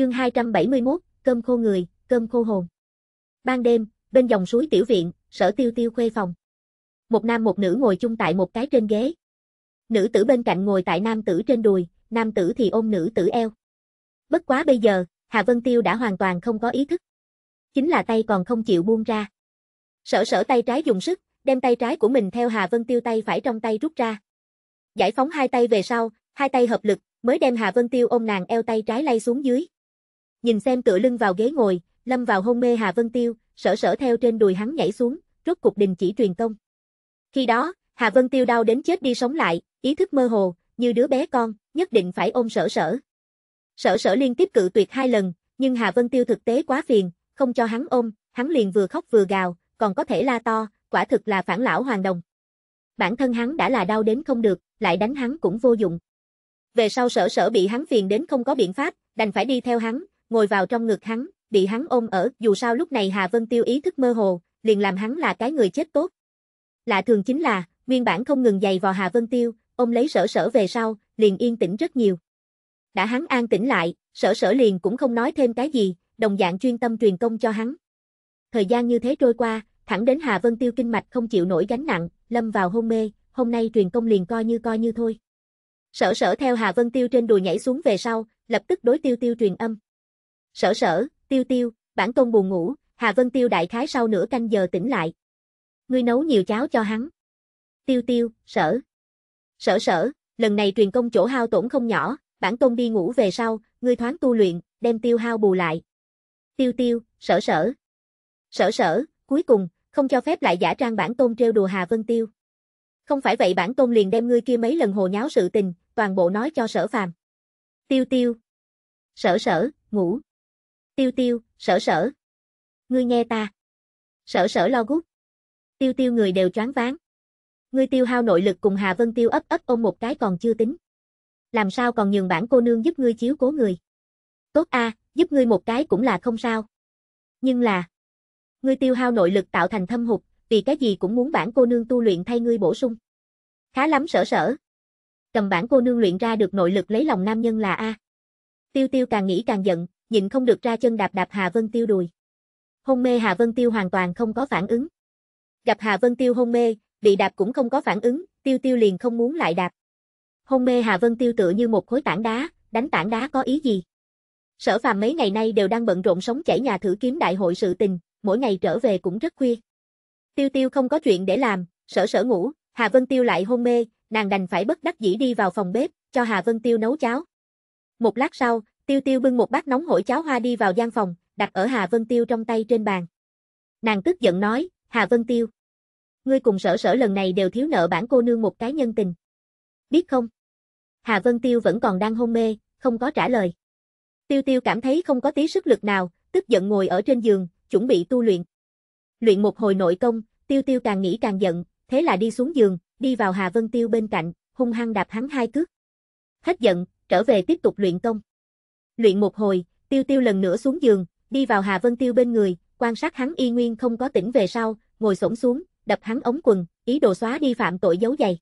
Chương 271, cơm khô người, cơm khô hồn. Ban đêm, bên dòng suối tiểu viện, Sở Tiêu Tiêu khuê phòng. Một nam một nữ ngồi chung tại một cái trên ghế. Nữ tử bên cạnh ngồi tại nam tử trên đùi, nam tử thì ôm nữ tử eo. Bất quá bây giờ, Hà Vân Tiêu đã hoàn toàn không có ý thức. Chính là tay còn không chịu buông ra. Sở sở tay trái dùng sức, đem tay trái của mình theo Hà Vân Tiêu tay phải trong tay rút ra. Giải phóng hai tay về sau, hai tay hợp lực, mới đem Hà Vân Tiêu ôm nàng eo tay trái lay xuống dưới. Nhìn xem tựa lưng vào ghế ngồi, lâm vào hôn mê Hà Vân Tiêu, sở sở theo trên đùi hắn nhảy xuống, rốt cục đình chỉ truyền công. Khi đó, Hà Vân Tiêu đau đến chết đi sống lại, ý thức mơ hồ, như đứa bé con, nhất định phải ôm sở sở. Sở sở liên tiếp cự tuyệt hai lần, nhưng Hà Vân Tiêu thực tế quá phiền, không cho hắn ôm, hắn liền vừa khóc vừa gào, còn có thể la to, quả thực là phản lão hoàng đồng. Bản thân hắn đã là đau đến không được, lại đánh hắn cũng vô dụng. Về sau sở sở bị hắn phiền đến không có biện pháp, đành phải đi theo hắn, ngồi vào trong ngực hắn, bị hắn ôm ở, dù sao lúc này Hà Vân Tiêu ý thức mơ hồ, liền làm hắn là cái người chết tốt. Lạ thường chính là, nguyên bản không ngừng giày vào Hà Vân Tiêu, ôm lấy sở sở về sau, liền yên tĩnh rất nhiều. Đã hắn an tĩnh lại, sở sở liền cũng không nói thêm cái gì, đồng dạng chuyên tâm truyền công cho hắn. Thời gian như thế trôi qua, thẳng đến Hà Vân Tiêu kinh mạch không chịu nổi gánh nặng, lâm vào hôn mê, hôm nay truyền công liền coi như coi như thôi. Sở sở theo Hà Vân Tiêu trên đùi nhảy xuống về sau, lập tức đối tiêu tiêu truyền âm. Sở sở, tiêu tiêu, bản công buồn ngủ, Hà Vân Tiêu đại khái sau nửa canh giờ tỉnh lại. Ngươi nấu nhiều cháo cho hắn. Tiêu tiêu, sở. Sở sở, lần này truyền công chỗ hao tổn không nhỏ, bản công đi ngủ về sau, ngươi thoáng tu luyện, đem tiêu hao bù lại. Tiêu tiêu, sở sở. Sở sở, cuối cùng, không cho phép lại giả trang bản công treo đùa Hà Vân Tiêu. Không phải vậy bản công liền đem ngươi kia mấy lần hồ nháo sự tình, toàn bộ nói cho sở phàm. Tiêu tiêu. Sở sở, ngủ. Tiêu tiêu, sở sở. Ngươi nghe ta. Sở sở lo gút. Tiêu tiêu người đều choáng váng. Ngươi tiêu hao nội lực cùng Hà Vân Tiêu ấp ấp ôm một cái còn chưa tính. Làm sao còn nhường bản cô nương giúp ngươi chiếu cố người. Tốt a, giúp ngươi một cái cũng là không sao. Nhưng là, ngươi tiêu hao nội lực tạo thành thâm hụt, vì cái gì cũng muốn bản cô nương tu luyện thay ngươi bổ sung. Khá lắm sở sở. Cầm bản cô nương luyện ra được nội lực lấy lòng nam nhân là a. Tiêu Tiêu càng nghĩ càng giận, nhịn không được ra chân đạp đạp Hà Vân Tiêu đùi. Hôn mê Hà Vân Tiêu hoàn toàn không có phản ứng. Gặp Hà Vân Tiêu hôn mê, bị đạp cũng không có phản ứng, Tiêu Tiêu liền không muốn lại đạp. Hôn mê Hà Vân Tiêu tựa như một khối tảng đá, đánh tảng đá có ý gì? Sở Phàm mấy ngày nay đều đang bận rộn sống chảy nhà thử kiếm đại hội sự tình, mỗi ngày trở về cũng rất khuya. Tiêu Tiêu không có chuyện để làm, Sở Sở ngủ, Hà Vân Tiêu lại hôn mê, nàng đành phải bất đắc dĩ đi vào phòng bếp, cho Hà Vân Tiêu nấu cháo. Một lát sau, Tiêu Tiêu bưng một bát nóng hổi cháo hoa đi vào gian phòng, đặt ở Hà Vân Tiêu trong tay trên bàn. Nàng tức giận nói, Hà Vân Tiêu. Ngươi cùng sở sở lần này đều thiếu nợ bản cô nương một cái nhân tình. Biết không? Hà Vân Tiêu vẫn còn đang hôn mê, không có trả lời. Tiêu Tiêu cảm thấy không có tí sức lực nào, tức giận ngồi ở trên giường, chuẩn bị tu luyện. Luyện một hồi nội công, Tiêu Tiêu càng nghĩ càng giận, thế là đi xuống giường, đi vào Hà Vân Tiêu bên cạnh, hung hăng đạp hắn hai cước. Hết giận, trở về tiếp tục luyện công. Luyện một hồi, tiêu tiêu lần nữa xuống giường, đi vào Hà Vân Tiêu bên người, quan sát hắn y nguyên không có tỉnh về sau, ngồi xổm xuống, đập hắn ống quần, ý đồ xóa đi phạm tội giấu giày.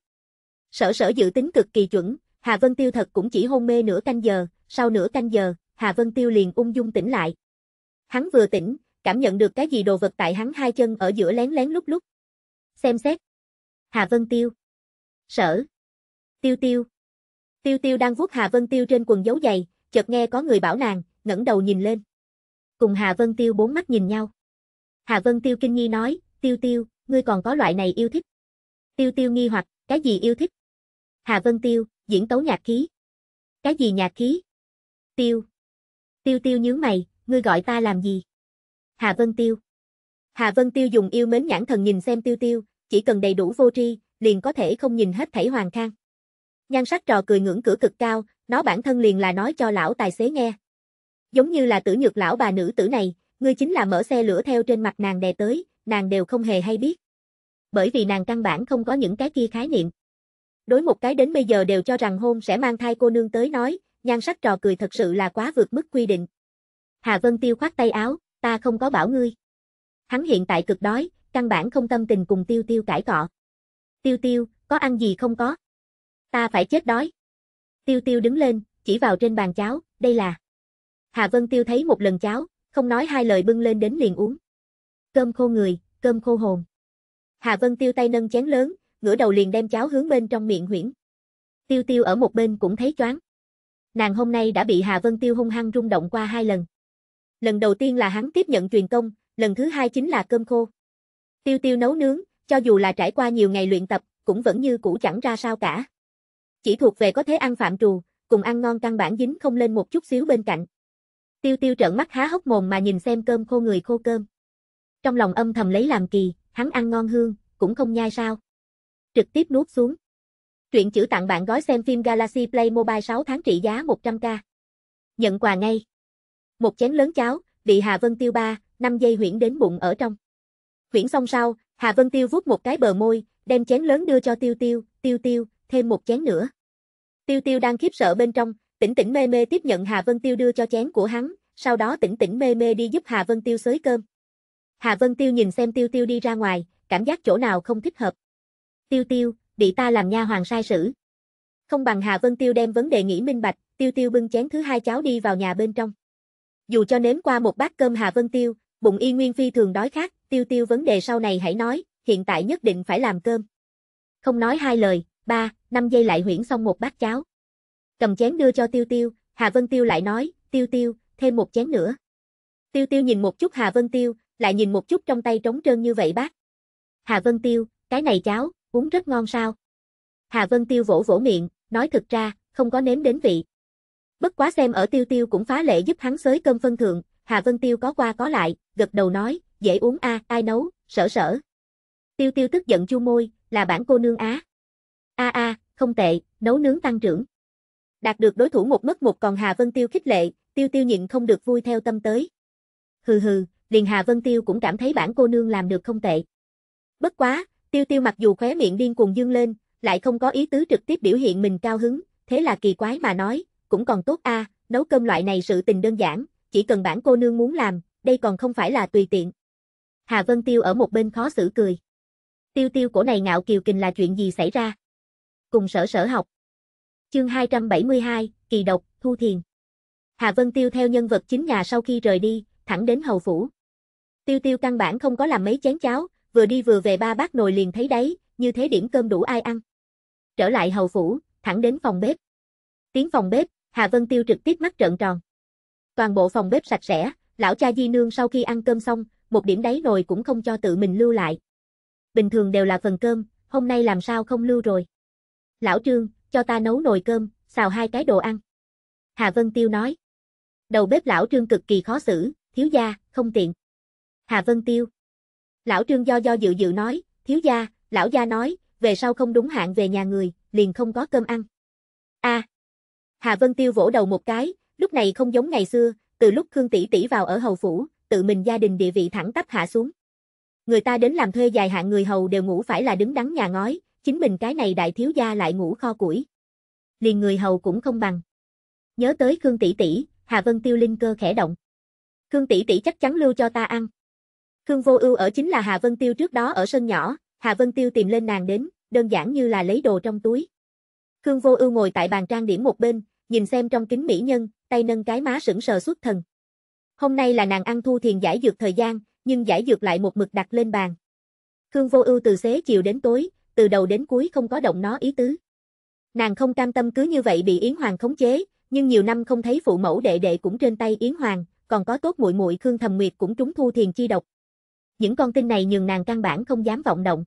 Sở sở dự tính cực kỳ chuẩn, Hà Vân Tiêu thật cũng chỉ hôn mê nửa canh giờ, sau nửa canh giờ, Hà Vân Tiêu liền ung dung tỉnh lại. Hắn vừa tỉnh, cảm nhận được cái gì đồ vật tại hắn hai chân ở giữa lén lén lúc lúc. Xem xét. Hà Vân Tiêu. Sở. Tiêu Tiêu. Tiêu Tiêu đang vuốt Hà Vân Tiêu trên quần dấu giày, chợt nghe có người bảo nàng, ngẩng đầu nhìn lên. Cùng Hà Vân Tiêu bốn mắt nhìn nhau. Hà Vân Tiêu kinh nghi nói, Tiêu Tiêu, ngươi còn có loại này yêu thích. Tiêu Tiêu nghi hoặc, cái gì yêu thích? Hà Vân Tiêu, diễn tấu nhạc khí. Cái gì nhạc khí? Tiêu. Tiêu Tiêu nhướng mày, ngươi gọi ta làm gì? Hà Vân Tiêu. Hà Vân Tiêu dùng yêu mến nhãn thần nhìn xem Tiêu Tiêu, chỉ cần đầy đủ vô tri, liền có thể không nhìn hết thảy hoàng khang. Nhan sắc trò cười ngưỡng cửa cực cao, nó bản thân liền là nói cho lão tài xế nghe. Giống như là tử nhược lão bà nữ tử này, ngươi chính là mở xe lửa theo trên mặt nàng đè tới, nàng đều không hề hay biết. Bởi vì nàng căn bản không có những cái kia khái niệm. Đối một cái đến bây giờ đều cho rằng hôn sẽ mang thai cô nương tới nói, nhan sắc trò cười thật sự là quá vượt mức quy định. Hà Vân Tiêu khoát tay áo, ta không có bảo ngươi. Hắn hiện tại cực đói, căn bản không tâm tình cùng Tiêu Tiêu cãi cọ. Tiêu Tiêu, có ăn gì không có? Ta phải chết đói. Tiêu tiêu đứng lên, chỉ vào trên bàn cháo, đây là. Hà Vân Tiêu thấy một lần cháo, không nói hai lời bưng lên đến liền uống. Cơm khô người, cơm khô hồn. Hà Vân Tiêu tay nâng chén lớn, ngửa đầu liền đem cháo hướng bên trong miệng huyễn. Tiêu Tiêu ở một bên cũng thấy choáng. Nàng hôm nay đã bị Hà Vân Tiêu hung hăng rung động qua hai lần. Lần đầu tiên là hắn tiếp nhận truyền công, lần thứ hai chính là cơm khô. Tiêu Tiêu nấu nướng, cho dù là trải qua nhiều ngày luyện tập, cũng vẫn như cũ chẳng ra sao cả. Chỉ thuộc về có thế ăn phạm trù, cùng ăn ngon căn bản dính không lên một chút xíu bên cạnh. Tiêu tiêu trợn mắt há hốc mồm mà nhìn xem cơm khô người khô cơm. Trong lòng âm thầm lấy làm kỳ, hắn ăn ngon hương, cũng không nhai sao. Trực tiếp nuốt xuống. Truyện chữ tặng bạn gói xem phim Galaxy Play Mobile 6 tháng trị giá 100k. Nhận quà ngay. Một chén lớn cháo, bị Hà Vân Tiêu ba, 5 giây huyễn đến bụng ở trong. Huyễn xong sau, Hà Vân Tiêu vuốt một cái bờ môi, đem chén lớn đưa cho Tiêu Tiêu, Tiêu Tiêu, thêm một chén nữa. Tiêu Tiêu đang khiếp sợ bên trong, tỉnh tỉnh mê mê tiếp nhận Hà Vân Tiêu đưa cho chén của hắn, sau đó tỉnh tỉnh mê mê đi giúp Hà Vân Tiêu xới cơm. Hà Vân Tiêu nhìn xem Tiêu Tiêu đi ra ngoài, cảm giác chỗ nào không thích hợp. Tiêu Tiêu, bị ta làm nha hoàng sai sử. Không bằng Hà Vân Tiêu đem vấn đề nghĩ minh bạch, Tiêu Tiêu bưng chén thứ hai cháo đi vào nhà bên trong. Dù cho nếm qua một bát cơm Hà Vân Tiêu, bụng y nguyên phi thường đói khát, Tiêu Tiêu vấn đề sau này hãy nói, hiện tại nhất định phải làm cơm. Không nói hai lời, ba năm giây lại huyễn xong một bát cháo. Cầm chén đưa cho Tiêu Tiêu, Hà Vân Tiêu lại nói, Tiêu Tiêu, thêm một chén nữa. Tiêu Tiêu nhìn một chút Hà Vân Tiêu, lại nhìn một chút trong tay trống trơn như vậy bác. Hà Vân Tiêu, cái này cháo, uống rất ngon sao. Hà Vân Tiêu vỗ vỗ miệng, nói thật ra, không có nếm đến vị. Bất quá xem ở Tiêu Tiêu cũng phá lệ giúp hắn xới cơm phân thượng, Hà Vân Tiêu có qua có lại, gật đầu nói, dễ uống a, à, ai nấu, sở sở. Tiêu Tiêu tức giận chu môi, là bản cô nương á. A a, không tệ, nấu nướng tăng trưởng. Đạt được đối thủ một mất một còn Hà Vân Tiêu khích lệ, Tiêu Tiêu nhịn không được vui theo tâm tới. Hừ hừ, liền Hà Vân Tiêu cũng cảm thấy bản cô nương làm được không tệ. Bất quá, Tiêu Tiêu mặc dù khóe miệng điên cuồng dương lên, lại không có ý tứ trực tiếp biểu hiện mình cao hứng, thế là kỳ quái mà nói, cũng còn tốt a, nấu cơm loại này sự tình đơn giản, chỉ cần bản cô nương muốn làm, đây còn không phải là tùy tiện. Hà Vân Tiêu ở một bên khó xử cười. Tiêu Tiêu cổ này ngạo kiều kình là chuyện gì xảy ra? cùng sở sở học. Chương 272, Kỳ độc, Thu Thiền. Hà Vân Tiêu theo nhân vật chính nhà sau khi rời đi, thẳng đến hầu phủ. Tiêu Tiêu căn bản không có làm mấy chén cháo, vừa đi vừa về ba bát nồi liền thấy đấy, như thế điểm cơm đủ ai ăn. Trở lại hầu phủ, thẳng đến phòng bếp. tiến phòng bếp, Hà Vân Tiêu trực tiếp mắt trợn tròn. Toàn bộ phòng bếp sạch sẽ, lão cha di nương sau khi ăn cơm xong, một điểm đáy nồi cũng không cho tự mình lưu lại. Bình thường đều là phần cơm, hôm nay làm sao không lưu rồi. Lão Trương, cho ta nấu nồi cơm, xào hai cái đồ ăn. Hà Vân Tiêu nói. Đầu bếp lão Trương cực kỳ khó xử, thiếu gia, không tiện. Hà Vân Tiêu. Lão Trương do do dự dự nói, thiếu gia, lão gia nói, về sau không đúng hạn về nhà người, liền không có cơm ăn. a à. Hà Vân Tiêu vỗ đầu một cái, lúc này không giống ngày xưa, từ lúc Khương Tỷ Tỷ vào ở hầu phủ, tự mình gia đình địa vị thẳng tắp hạ xuống. Người ta đến làm thuê dài hạn người hầu đều ngủ phải là đứng đắn nhà ngói, chính mình cái này đại thiếu gia lại ngủ kho củi. Liền người hầu cũng không bằng. Nhớ tới Khương tỷ tỷ, Hà Vân Tiêu linh cơ khẽ động. Khương tỷ tỷ chắc chắn lưu cho ta ăn. Khương Vô Ưu ở chính là Hà Vân Tiêu trước đó ở sân nhỏ, Hà Vân Tiêu tìm lên nàng đến, đơn giản như là lấy đồ trong túi. Khương Vô Ưu ngồi tại bàn trang điểm một bên, nhìn xem trong kính mỹ nhân, tay nâng cái má sững sờ xuất thần. Hôm nay là nàng ăn thu thiền giải dược thời gian, nhưng giải dược lại một mực đặt lên bàn. Khương Vô Ưu từ xế chiều đến tối, từ đầu đến cuối không có động nó ý tứ. Nàng không cam tâm cứ như vậy bị Yến Hoàng khống chế, nhưng nhiều năm không thấy phụ mẫu đệ đệ cũng trên tay Yến Hoàng, còn có tốt muội muội Khương Thầm Nguyệt cũng trúng thu thiền chi độc. Những con tin này nhường nàng căn bản không dám vọng động.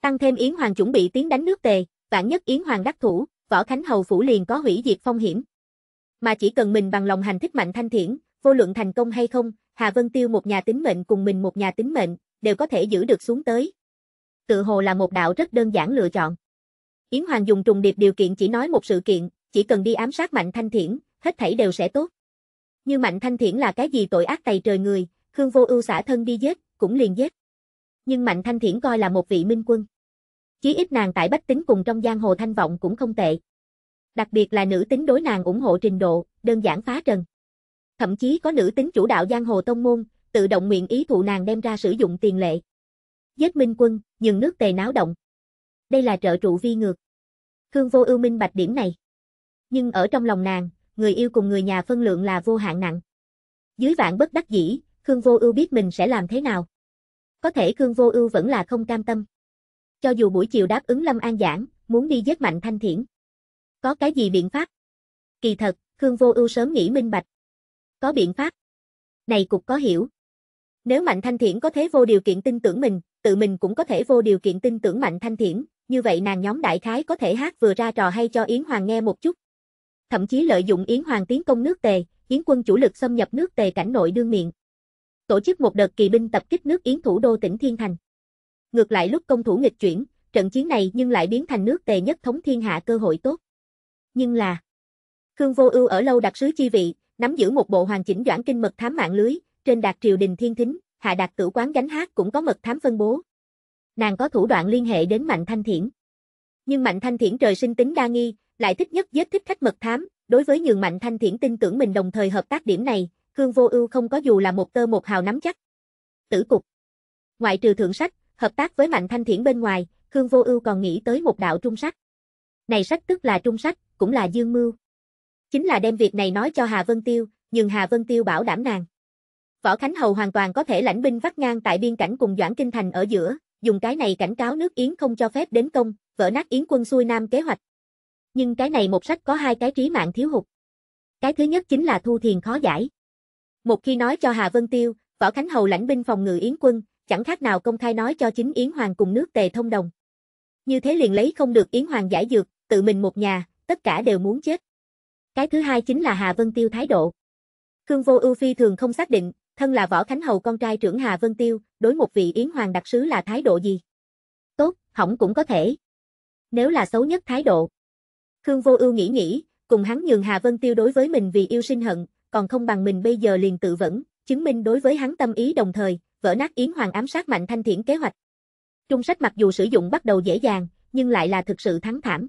Tăng thêm Yến Hoàng chuẩn bị tiến đánh nước tề, vạn nhất Yến Hoàng đắc thủ, võ Khánh Hầu phủ liền có hủy diệt phong hiểm. Mà chỉ cần mình bằng lòng hành thích mạnh thanh thiển, vô luận thành công hay không, Hà Vân Tiêu một nhà tính mệnh cùng mình một nhà tính mệnh, đều có thể giữ được xuống tới, tự hồ là một đạo rất đơn giản lựa chọn. Yến Hoàng dùng trùng điệp điều kiện chỉ nói một sự kiện, chỉ cần đi ám sát Mạnh Thanh Thiển, hết thảy đều sẽ tốt. Như Mạnh Thanh Thiển là cái gì tội ác tày trời người, Khương Vô Ưu xả thân đi giết, cũng liền giết. Nhưng Mạnh Thanh Thiển coi là một vị minh quân. Chí ít nàng tại Bách Tính cùng trong giang hồ thanh vọng cũng không tệ. Đặc biệt là nữ tính đối nàng ủng hộ trình độ, đơn giản phá trần. Thậm chí có nữ tính chủ đạo giang hồ tông môn, tự động nguyện ý thụ nàng đem ra sử dụng tiền lệ. Giết minh quân, nhường nước tề náo động. Đây là trợ trụ vi ngược. Khương vô ưu minh bạch điểm này. Nhưng ở trong lòng nàng, người yêu cùng người nhà phân lượng là vô hạn nặng. Dưới vạn bất đắc dĩ, Khương vô ưu biết mình sẽ làm thế nào. Có thể Khương vô ưu vẫn là không cam tâm. Cho dù buổi chiều đáp ứng Lâm An giảng, muốn đi giết mạnh thanh thiển. Có cái gì biện pháp? Kỳ thật, Khương vô ưu sớm nghĩ minh bạch. Có biện pháp. Này cục có hiểu, nếu Mạnh Thanh Thiển có thể vô điều kiện tin tưởng mình, tự mình cũng có thể vô điều kiện tin tưởng Mạnh Thanh Thiển, như vậy nàng nhóm đại khái có thể hát vừa ra trò hay cho Yến Hoàng nghe một chút. Thậm chí lợi dụng Yến Hoàng tiến công nước Tề, Yến quân chủ lực xâm nhập nước Tề cảnh nội đương miệng. Tổ chức một đợt kỳ binh tập kích nước Yến thủ đô tỉnh Thiên Thành. Ngược lại lúc công thủ nghịch chuyển, trận chiến này nhưng lại biến thành nước Tề nhất thống thiên hạ cơ hội tốt. Nhưng là Khương Vô Ưu ở lâu đặc sứ chi vị, nắm giữ một bộ hoàn chỉnh doãn kinh mật thám mạng lưới, trên đạt triều đình thiên thính, hạ đạt tử quán gánh hát cũng có mật thám phân bố. Nàng có thủ đoạn liên hệ đến Mạnh Thanh Thiển. Nhưng Mạnh Thanh Thiển trời sinh tính đa nghi, lại thích nhất giết thích khách mật thám, đối với nhường Mạnh Thanh Thiển tin tưởng mình đồng thời hợp tác điểm này, Khương Vô Ưu không có dù là một tơ một hào nắm chắc. Tử cục. Ngoại trừ thượng sách, hợp tác với Mạnh Thanh Thiển bên ngoài, Khương Vô Ưu còn nghĩ tới một đạo trung sách. Này sách tức là trung sách, cũng là dương mưu. Chính là đem việc này nói cho Hà Vân Tiêu, nhưng Hà Vân Tiêu bảo đảm nàng. Võ Khánh Hầu hoàn toàn có thể lãnh binh vắt ngang tại biên cảnh cùng Doãn Kinh Thành ở giữa, dùng cái này cảnh cáo nước Yến không cho phép đến công, vỡ nát Yến quân xuôi nam kế hoạch. Nhưng cái này một sách có hai cái trí mạng thiếu hụt. Cái thứ nhất chính là thu thiền khó giải. Một khi nói cho Hà Vân Tiêu, Võ Khánh Hầu lãnh binh phòng ngự Yến quân, chẳng khác nào công khai nói cho chính Yến Hoàng cùng nước Tề thông đồng. Như thế liền lấy không được Yến Hoàng giải dược, tự mình một nhà, tất cả đều muốn chết. Cái thứ hai chính là Hà Vân Tiêu thái độ. Khương Vô Ưu Phi thường không xác định, thân là Võ Khánh Hầu con trai trưởng Hà Vân Tiêu, đối một vị Yến Hoàng đặc sứ là thái độ gì? Tốt, hỏng cũng có thể. Nếu là xấu nhất thái độ. Khương Vô Ưu nghĩ nghĩ, cùng hắn nhường Hà Vân Tiêu đối với mình vì yêu sinh hận, còn không bằng mình bây giờ liền tự vẫn, chứng minh đối với hắn tâm ý đồng thời, vỡ nát Yến Hoàng ám sát Mạnh Thanh Thiển kế hoạch. Trung sách mặc dù sử dụng bắt đầu dễ dàng, nhưng lại là thực sự thắng thảm.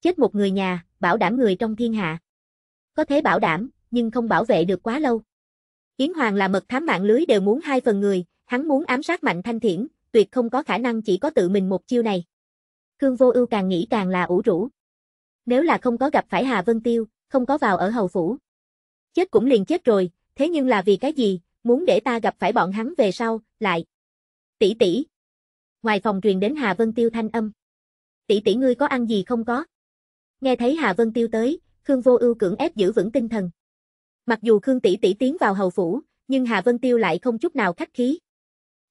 Chết một người nhà, bảo đảm người trong thiên hạ. Có thế bảo đảm, nhưng không bảo vệ được quá lâu. Yến Hoàng là mật thám mạng lưới đều muốn hai phần người, hắn muốn ám sát Mạnh Thanh Thiển, tuyệt không có khả năng chỉ có tự mình một chiêu này. Khương Vô Ưu càng nghĩ càng là ủ rũ. Nếu là không có gặp phải Hà Vân Tiêu, không có vào ở hầu phủ. Chết cũng liền chết rồi, thế nhưng là vì cái gì, muốn để ta gặp phải bọn hắn về sau, lại. Tỷ tỷ. Ngoài phòng truyền đến Hà Vân Tiêu thanh âm. Tỷ tỷ ngươi có ăn gì không có? Nghe thấy Hà Vân Tiêu tới, Khương Vô Ưu cưỡng ép giữ vững tinh thần. Mặc dù Khương tỷ tỷ tiến vào hầu phủ, nhưng Hà Vân Tiêu lại không chút nào khách khí.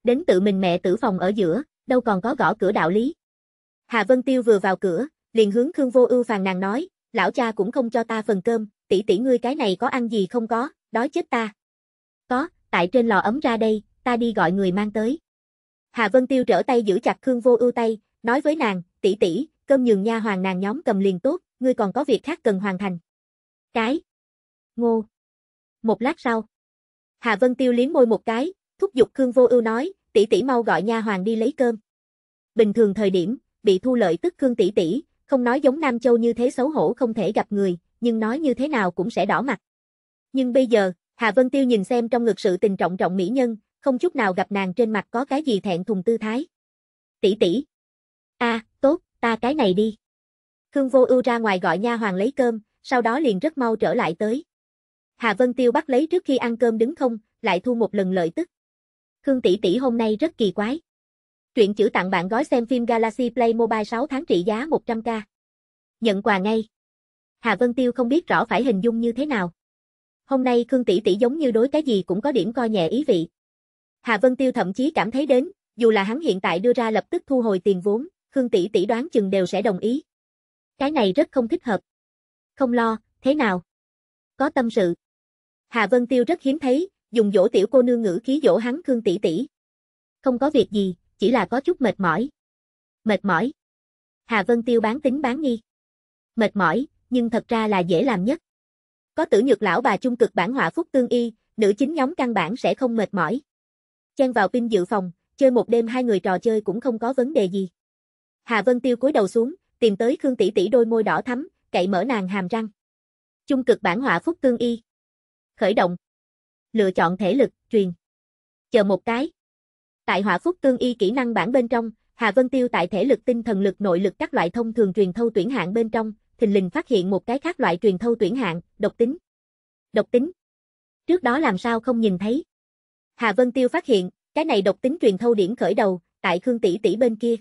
Đến tự mình mẹ tử phòng ở giữa, đâu còn có gõ cửa đạo lý. Hà Vân Tiêu vừa vào cửa, liền hướng Khương Vô Ưu phàn nàn nói, lão cha cũng không cho ta phần cơm, tỷ tỷ ngươi cái này có ăn gì không có, đói chết ta. Có, tại trên lò ấm ra đây, ta đi gọi người mang tới. Hà Vân Tiêu trở tay giữ chặt Khương Vô Ưu tay, nói với nàng, tỷ tỷ, cơm nhường nha hoàng nàng nhóm cầm liền tốt, ngươi còn có việc khác cần hoàn thành. Cái. Ngô một lát sau. Hà Vân Tiêu liếm môi một cái, thúc giục Khương Vô Ưu nói, tỷ tỷ mau gọi nha hoàng đi lấy cơm. Bình thường thời điểm, bị thu lợi tức Khương tỷ tỷ, không nói giống Nam Châu như thế xấu hổ không thể gặp người, nhưng nói như thế nào cũng sẽ đỏ mặt. Nhưng bây giờ, Hà Vân Tiêu nhìn xem trong ngực sự tình trọng trọng mỹ nhân, không chút nào gặp nàng trên mặt có cái gì thẹn thùng tư thái. Tỷ tỷ. A, tốt, ta cái này đi. Khương Vô Ưu ra ngoài gọi nha hoàng lấy cơm, sau đó liền rất mau trở lại tới. Hà Vân Tiêu bắt lấy trước khi ăn cơm đứng không, lại thu một lần lợi tức. Khương tỷ tỷ hôm nay rất kỳ quái. Truyện chữ tặng bạn gói xem phim Galaxy Play Mobile 6 tháng trị giá 100k. Nhận quà ngay. Hà Vân Tiêu không biết rõ phải hình dung như thế nào. Hôm nay Khương tỷ tỷ giống như đối cái gì cũng có điểm coi nhẹ ý vị. Hà Vân Tiêu thậm chí cảm thấy đến, dù là hắn hiện tại đưa ra lập tức thu hồi tiền vốn, Khương tỷ tỷ đoán chừng đều sẽ đồng ý. Cái này rất không thích hợp. Không lo, thế nào? Có tâm sự. Hà Vân Tiêu rất hiếm thấy, dùng dỗ tiểu cô nương ngữ khí dỗ hắn Khương tỷ tỷ. Không có việc gì, chỉ là có chút mệt mỏi. Mệt mỏi. Hà Vân Tiêu bán tính bán nghi. Mệt mỏi, nhưng thật ra là dễ làm nhất. Có tử nhược lão bà trung cực bản họa phúc tương y, nữ chính nhóm căn bản sẽ không mệt mỏi. Chen vào pin dự phòng, chơi một đêm hai người trò chơi cũng không có vấn đề gì. Hà Vân Tiêu cúi đầu xuống, tìm tới Khương tỷ tỷ đôi môi đỏ thắm, cậy mở nàng hàm răng. Trung cực bản họa phúc tương y. Khởi động. Lựa chọn thể lực, truyền. Chờ một cái. Tại hỏa phúc tương y kỹ năng bản bên trong, Hà Vân Tiêu tại thể lực tinh thần lực nội lực các loại thông thường truyền thâu tuyển hạng bên trong, thình lình phát hiện một cái khác loại truyền thâu tuyển hạng, độc tính. Độc tính. Trước đó làm sao không nhìn thấy. Hà Vân Tiêu phát hiện, cái này độc tính truyền thâu điểm khởi đầu, tại Khương tỷ tỷ bên kia.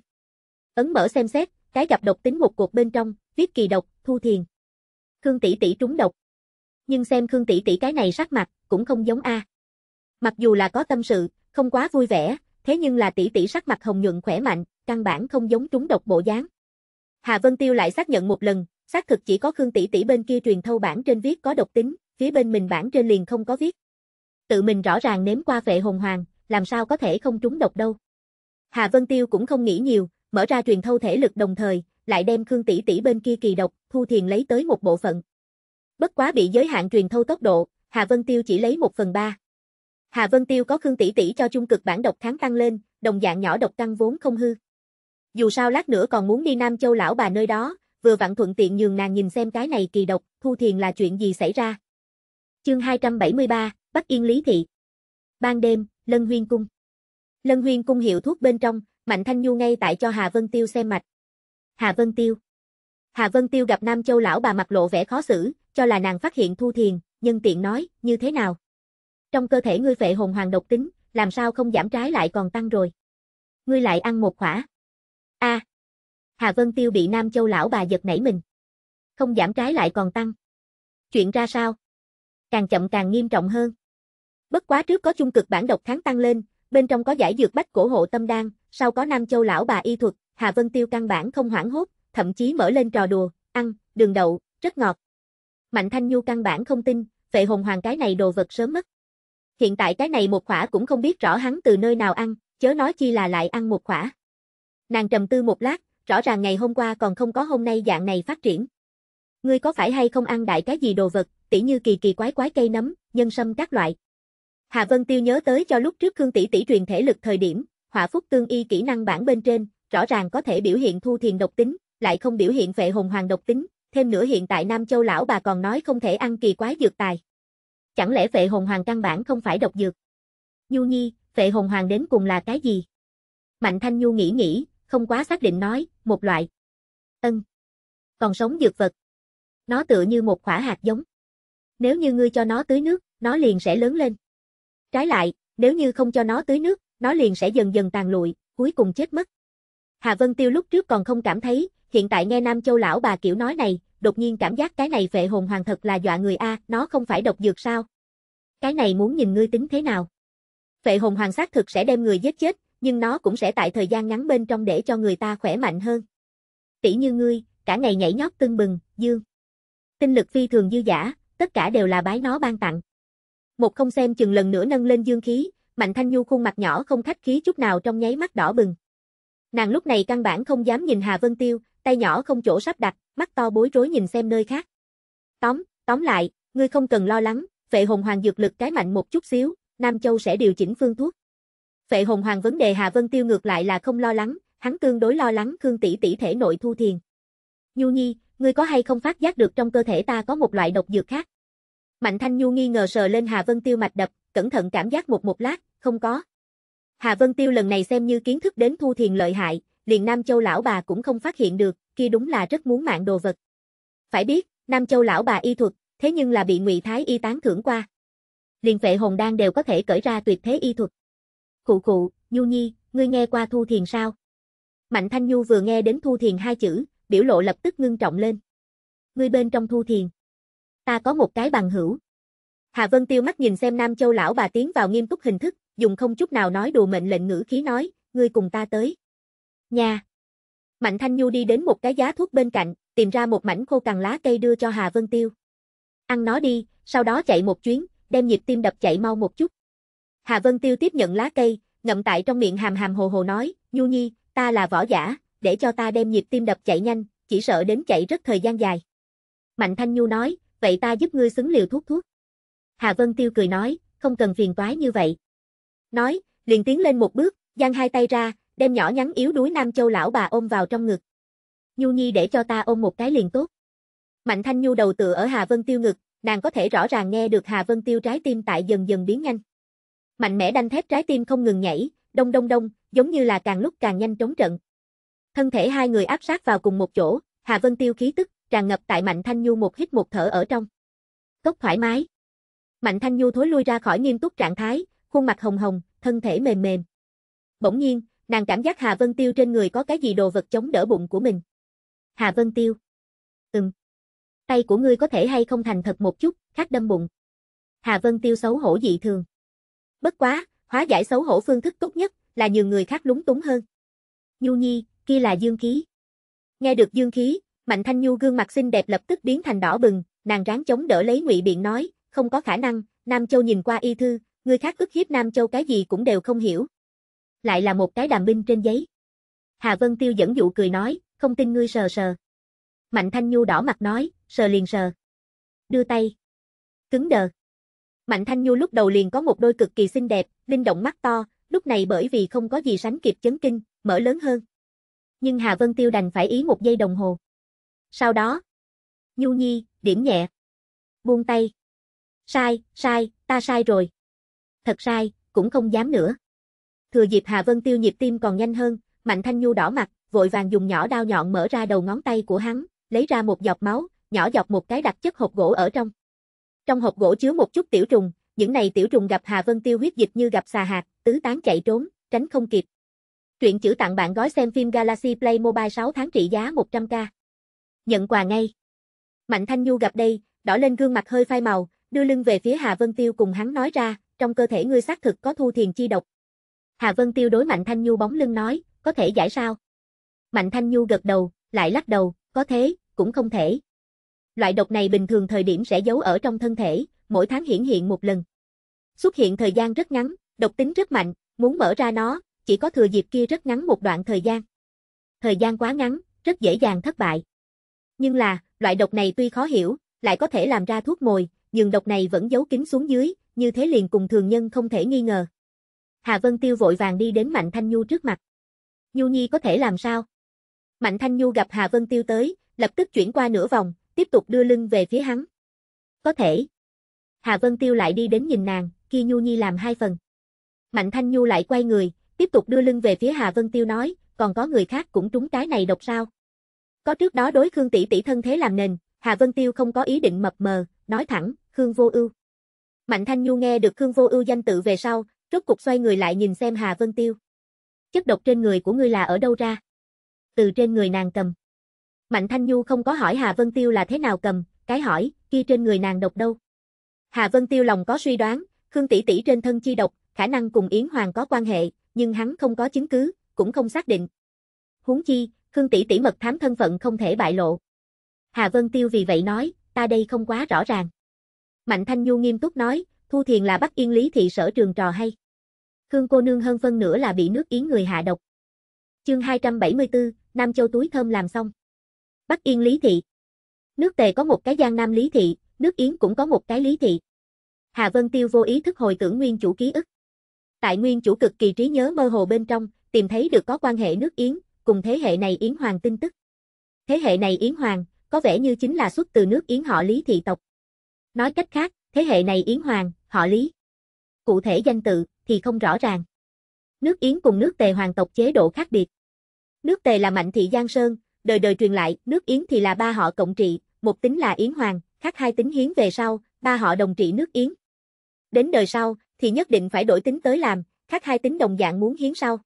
Ấn mở xem xét, cái gặp độc tính một cuộc bên trong, viết kỳ độc, thu thiền. Khương tỷ tỷ trúng độc nhưng xem Khương tỷ tỷ cái này sắc mặt, cũng không giống a. Mặc dù là có tâm sự, không quá vui vẻ, thế nhưng là tỷ tỷ sắc mặt hồng nhuận khỏe mạnh, căn bản không giống trúng độc bộ dáng. Hà Vân Tiêu lại xác nhận một lần, xác thực chỉ có Khương tỷ tỷ bên kia truyền thâu bản trên viết có độc tính, phía bên mình bản trên liền không có viết. Tự mình rõ ràng nếm qua vệ hồn hoàng, làm sao có thể không trúng độc đâu. Hà Vân Tiêu cũng không nghĩ nhiều, mở ra truyền thâu thể lực đồng thời, lại đem Khương tỷ tỷ bên kia kỳ độc, thu thiền lấy tới một bộ phận, bất quá bị giới hạn truyền thâu tốc độ, Hà Vân Tiêu chỉ lấy một phần ba. Hà Vân Tiêu có Khương tỷ tỷ cho chung cực bản độc kháng tăng lên, đồng dạng nhỏ độc tăng vốn không hư. Dù sao lát nữa còn muốn đi Nam Châu lão bà nơi đó, vừa vặn thuận tiện nhường nàng nhìn xem cái này kỳ độc, thu thiền là chuyện gì xảy ra. Chương 273, Bắc Yên Lý Thị Ban đêm, Lân Huyên Cung Lân Huyên Cung hiệu thuốc bên trong, Mạnh Thanh Nhu ngay tại cho Hà Vân Tiêu xem mạch. Hà Vân Tiêu Hà Vân Tiêu gặp Nam Châu lão bà mặt lộ vẻ khó xử, cho là nàng phát hiện Thu Thiền, nhân tiện nói, như thế nào? Trong cơ thể ngươi phệ hồn hoàng độc tính, làm sao không giảm trái lại còn tăng rồi? Ngươi lại ăn một khỏa. A. À, Hà Vân Tiêu bị Nam Châu lão bà giật nảy mình. Không giảm trái lại còn tăng. Chuyện ra sao? Càng chậm càng nghiêm trọng hơn. Bất quá trước có chung cực bản độc kháng tăng lên, bên trong có giải dược bách cổ hộ tâm đan, sau có Nam Châu lão bà y thuật, Hà Vân Tiêu căn bản không hoảng hốt, thậm chí mở lên trò đùa, ăn, đường đậu, rất ngọt. Mạnh Thanh Nhu căn bản không tin, vệ hồn hoàng cái này đồ vật sớm mất. Hiện tại cái này một khỏa cũng không biết rõ hắn từ nơi nào ăn, chớ nói chi là lại ăn một khỏa. Nàng trầm tư một lát, rõ ràng ngày hôm qua còn không có hôm nay dạng này phát triển. Ngươi có phải hay không ăn đại cái gì đồ vật, tỉ như kỳ kỳ quái quái cây nấm, nhân sâm các loại. Hà Vân Tiêu nhớ tới cho lúc trước Khương tỷ tỷ truyền thể lực thời điểm, hỏa phúc tương y kỹ năng bản bên trên, rõ ràng có thể biểu hiện thu thiền độc tính, lại không biểu hiện vệ hồn hoàng độc tính, thêm nữa hiện tại Nam Châu lão bà còn nói không thể ăn kỳ quái dược tài. Chẳng lẽ vệ hồn hoàng căn bản không phải độc dược? Nhu Nhi, vệ hồn hoàng đến cùng là cái gì? Mạnh Thanh Nhu nghĩ nghĩ, không quá xác định nói, một loại. Ân. Còn sống dược vật. Nó tựa như một quả hạt giống. Nếu như ngươi cho nó tưới nước, nó liền sẽ lớn lên. Trái lại, nếu như không cho nó tưới nước, nó liền sẽ dần dần tàn lụi, cuối cùng chết mất. Hà Vân Tiêu lúc trước còn không cảm thấy, hiện tại nghe Nam Châu lão bà kiểu nói này, đột nhiên cảm giác cái này vệ hồn hoàng thật là dọa người A, nó không phải độc dược sao? Cái này muốn nhìn ngươi tính thế nào? vệ hồn hoàng xác thực sẽ đem người giết chết, nhưng nó cũng sẽ tại thời gian ngắn bên trong để cho người ta khỏe mạnh hơn. Tỷ như ngươi, cả ngày nhảy nhót tưng bừng, dương. Tinh lực phi thường dư giả, tất cả đều là bái nó ban tặng. Một không xem chừng lần nữa nâng lên dương khí, Mạnh Thanh Nhu khuôn mặt nhỏ không khách khí chút nào trong nháy mắt đỏ bừng. Nàng lúc này căn bản không dám nhìn Hà Vân Tiêu, tay nhỏ không chỗ sắp đặt, mắt to bối rối nhìn xem nơi khác. Tóm, tóm lại, ngươi không cần lo lắng, phệ hồn hoàng dược lực cái mạnh một chút xíu, Nam Châu sẽ điều chỉnh phương thuốc. Phệ hồn hoàng vấn đề Hà Vân Tiêu ngược lại là không lo lắng, hắn tương đối lo lắng Khương tỷ tỷ thể nội thu thiền. Nhu Nhi, ngươi có hay không phát giác được trong cơ thể ta có một loại độc dược khác? Mạnh Thanh Nhu nghi ngờ sờ lên Hà Vân Tiêu mạch đập, cẩn thận cảm giác một một lát, không có. Hà Vân Tiêu lần này xem như kiến thức đến thu thiền lợi hại, liền Nam Châu lão bà cũng không phát hiện được, kia đúng là rất muốn mạng đồ vật. Phải biết, Nam Châu lão bà y thuật, thế nhưng là bị Ngụy Thái y tán thưởng qua. Liền phệ hồn đan đều có thể cởi ra tuyệt thế y thuật. Cụ cụ, Nhu Nhi, ngươi nghe qua Thu Thiền sao? Mạnh Thanh Nhu vừa nghe đến Thu Thiền hai chữ, biểu lộ lập tức ngưng trọng lên. Ngươi bên trong Thu Thiền, ta có một cái bằng hữu. Hà Vân Tiêu mắt nhìn xem Nam Châu lão bà tiến vào nghiêm túc hình thức, dùng không chút nào nói đùa mệnh lệnh ngữ khí nói, ngươi cùng ta tới nha. Mạnh Thanh Nhu đi đến một cái giá thuốc bên cạnh, tìm ra một mảnh khô cằn lá cây đưa cho Hà Vân Tiêu. Ăn nó đi, sau đó chạy một chuyến, đem nhịp tim đập chạy mau một chút. Hà Vân Tiêu tiếp nhận lá cây, ngậm tại trong miệng hàm hàm hồ hồ nói, Nhu Nhi, ta là võ giả, để cho ta đem nhịp tim đập chạy nhanh, chỉ sợ đến chạy rất thời gian dài. Mạnh Thanh Nhu nói, vậy ta giúp ngươi xứng liều thuốc thuốc. Hà Vân Tiêu cười nói, không cần phiền toái như vậy. Nói, liền tiến lên một bước, giang hai tay ra, đem nhỏ nhắn yếu đuối Nam Châu lão bà ôm vào trong ngực. Nhu Nhi để cho ta ôm một cái liền tốt. Mạnh Thanh Nhu đầu tựa ở Hà Vân Tiêu ngực, nàng có thể rõ ràng nghe được Hà Vân Tiêu trái tim tại dần dần biến nhanh. Mạnh mẽ đanh thép trái tim không ngừng nhảy, đông đông đông, giống như là càng lúc càng nhanh trống trận. Thân thể hai người áp sát vào cùng một chỗ, Hà Vân Tiêu khí tức tràn ngập tại Mạnh Thanh Nhu một hít một thở ở trong. Cốc thoải mái. Mạnh Thanh Nhu thối lui ra khỏi nghiêm túc trạng thái, khuôn mặt hồng hồng, thân thể mềm mềm. Bỗng nhiên, nàng cảm giác Hà Vân Tiêu trên người có cái gì đồ vật chống đỡ bụng của mình. Hà Vân Tiêu. Ừm. Tay của ngươi có thể hay không thành thật một chút, khác đâm bụng. Hà Vân Tiêu xấu hổ dị thường. Bất quá, hóa giải xấu hổ phương thức tốt nhất là nhiều người khác lúng túng hơn. Nhu Nhi, kia là dương khí. Nghe được dương khí, Mạnh Thanh Nhu gương mặt xinh đẹp lập tức biến thành đỏ bừng, nàng ráng chống đỡ lấy ngụy biện nói, không có khả năng, Nam Châu nhìn qua y thư, người khác ức hiếp Nam Châu cái gì cũng đều không hiểu, lại là một cái đàm binh trên giấy. Hà Vân Tiêu dẫn dụ cười nói, không tin ngươi sờ sờ. Mạnh Thanh Nhu đỏ mặt nói, sờ liền sờ. Đưa tay. Cứng đờ. Mạnh Thanh Nhu lúc đầu liền có một đôi cực kỳ xinh đẹp, linh động mắt to, lúc này bởi vì không có gì sánh kịp chấn kinh, mở lớn hơn. Nhưng Hà Vân Tiêu đành phải ý một giây đồng hồ. Sau đó, Nhu Nhi, điểm nhẹ. Buông tay. Sai, sai, ta sai rồi. Thật sai, cũng không dám nữa. Thừa dịp Hà Vân Tiêu nhịp tim còn nhanh hơn, Mạnh Thanh Nhu đỏ mặt, vội vàng dùng nhỏ đao nhọn mở ra đầu ngón tay của hắn, lấy ra một giọt máu, nhỏ giọt một cái đặt chất hộp gỗ ở trong. Trong hộp gỗ chứa một chút tiểu trùng, những này tiểu trùng gặp Hà Vân Tiêu huyết dịch như gặp xà hạt, tứ tán chạy trốn, tránh không kịp. Truyện chữ tặng bạn gói xem phim Galaxy Play Mobile 6 tháng trị giá 100k. Nhận quà ngay. Mạnh Thanh Nhu gặp đây, đỏ lên gương mặt hơi phai màu, đưa lưng về phía Hà Vân Tiêu cùng hắn nói ra, trong cơ thể ngươi xác thực có thu thiền chi độc, Hà Vân Tiêu đối Mạnh Thanh Nhu bóng lưng nói, có thể giải sao? Mạnh Thanh Nhu gật đầu, lại lắc đầu, có thế, cũng không thể. Loại độc này bình thường thời điểm sẽ giấu ở trong thân thể, mỗi tháng hiển hiện một lần. Xuất hiện thời gian rất ngắn, độc tính rất mạnh, muốn mở ra nó, chỉ có thừa dịp kia rất ngắn một đoạn thời gian. Thời gian quá ngắn, rất dễ dàng thất bại. Nhưng là, loại độc này tuy khó hiểu, lại có thể làm ra thuốc mồi, nhưng độc này vẫn giấu kín xuống dưới, như thế liền cùng thường nhân không thể nghi ngờ. Hà Vân Tiêu vội vàng đi đến Mạnh Thanh Nhu trước mặt. Nhu Nhi có thể làm sao? Mạnh Thanh Nhu gặp Hà Vân Tiêu tới, lập tức chuyển qua nửa vòng, tiếp tục đưa lưng về phía hắn. Có thể. Hà Vân Tiêu lại đi đến nhìn nàng, kia Nhu Nhi làm hai phần. Mạnh Thanh Nhu lại quay người, tiếp tục đưa lưng về phía Hà Vân Tiêu nói, còn có người khác cũng trúng cái này độc sao? Có trước đó đối Khương tỷ tỷ thân thế làm nền, Hà Vân Tiêu không có ý định mập mờ, nói thẳng, Khương Vô Ưu. Mạnh Thanh Nhu nghe được Khương Vô Ưu danh tự về sau, Rốt cục xoay người lại nhìn xem Hà Vân Tiêu. Chất độc trên người của ngươi là ở đâu ra? Từ trên người nàng cầm. Mạnh Thanh Nhu không có hỏi Hà Vân Tiêu là thế nào cầm, cái hỏi, kia trên người nàng độc đâu? Hà Vân Tiêu lòng có suy đoán, Khương tỷ tỷ trên thân chi độc, khả năng cùng Yến Hoàng có quan hệ, nhưng hắn không có chứng cứ, cũng không xác định. Huống chi, Khương tỷ tỷ mật thám thân phận không thể bại lộ. Hà Vân Tiêu vì vậy nói, ta đây không quá rõ ràng. Mạnh Thanh Nhu nghiêm túc nói, Thu Thiền là bắt Yên Lý thị sở trường trò hay. Hương cô nương hơn phân nửa là bị nước yến người hạ độc. Chương 274, Nam Châu túi thơm làm xong. Bắc Yên Lý Thị Nước Tề có một cái Giang Nam Lý Thị, nước Yến cũng có một cái Lý Thị. Hà Vân Tiêu vô ý thức hồi tưởng nguyên chủ ký ức. Tại nguyên chủ cực kỳ trí nhớ mơ hồ bên trong, tìm thấy được có quan hệ nước Yến, cùng thế hệ này Yến Hoàng tin tức. Thế hệ này Yến Hoàng, có vẻ như chính là xuất từ nước Yến họ Lý Thị tộc. Nói cách khác, thế hệ này Yến Hoàng, họ Lý. Cụ thể danh tự thì không rõ ràng. Nước Yến cùng nước Tề hoàng tộc chế độ khác biệt. Nước Tề là mạnh thị Giang Sơn, đời đời truyền lại, nước Yến thì là ba họ cộng trị, một tính là Yến Hoàng, khác hai tính hiến về sau, ba họ đồng trị nước Yến. Đến đời sau, thì nhất định phải đổi tính tới làm, khác hai tính đồng dạng muốn hiến sau.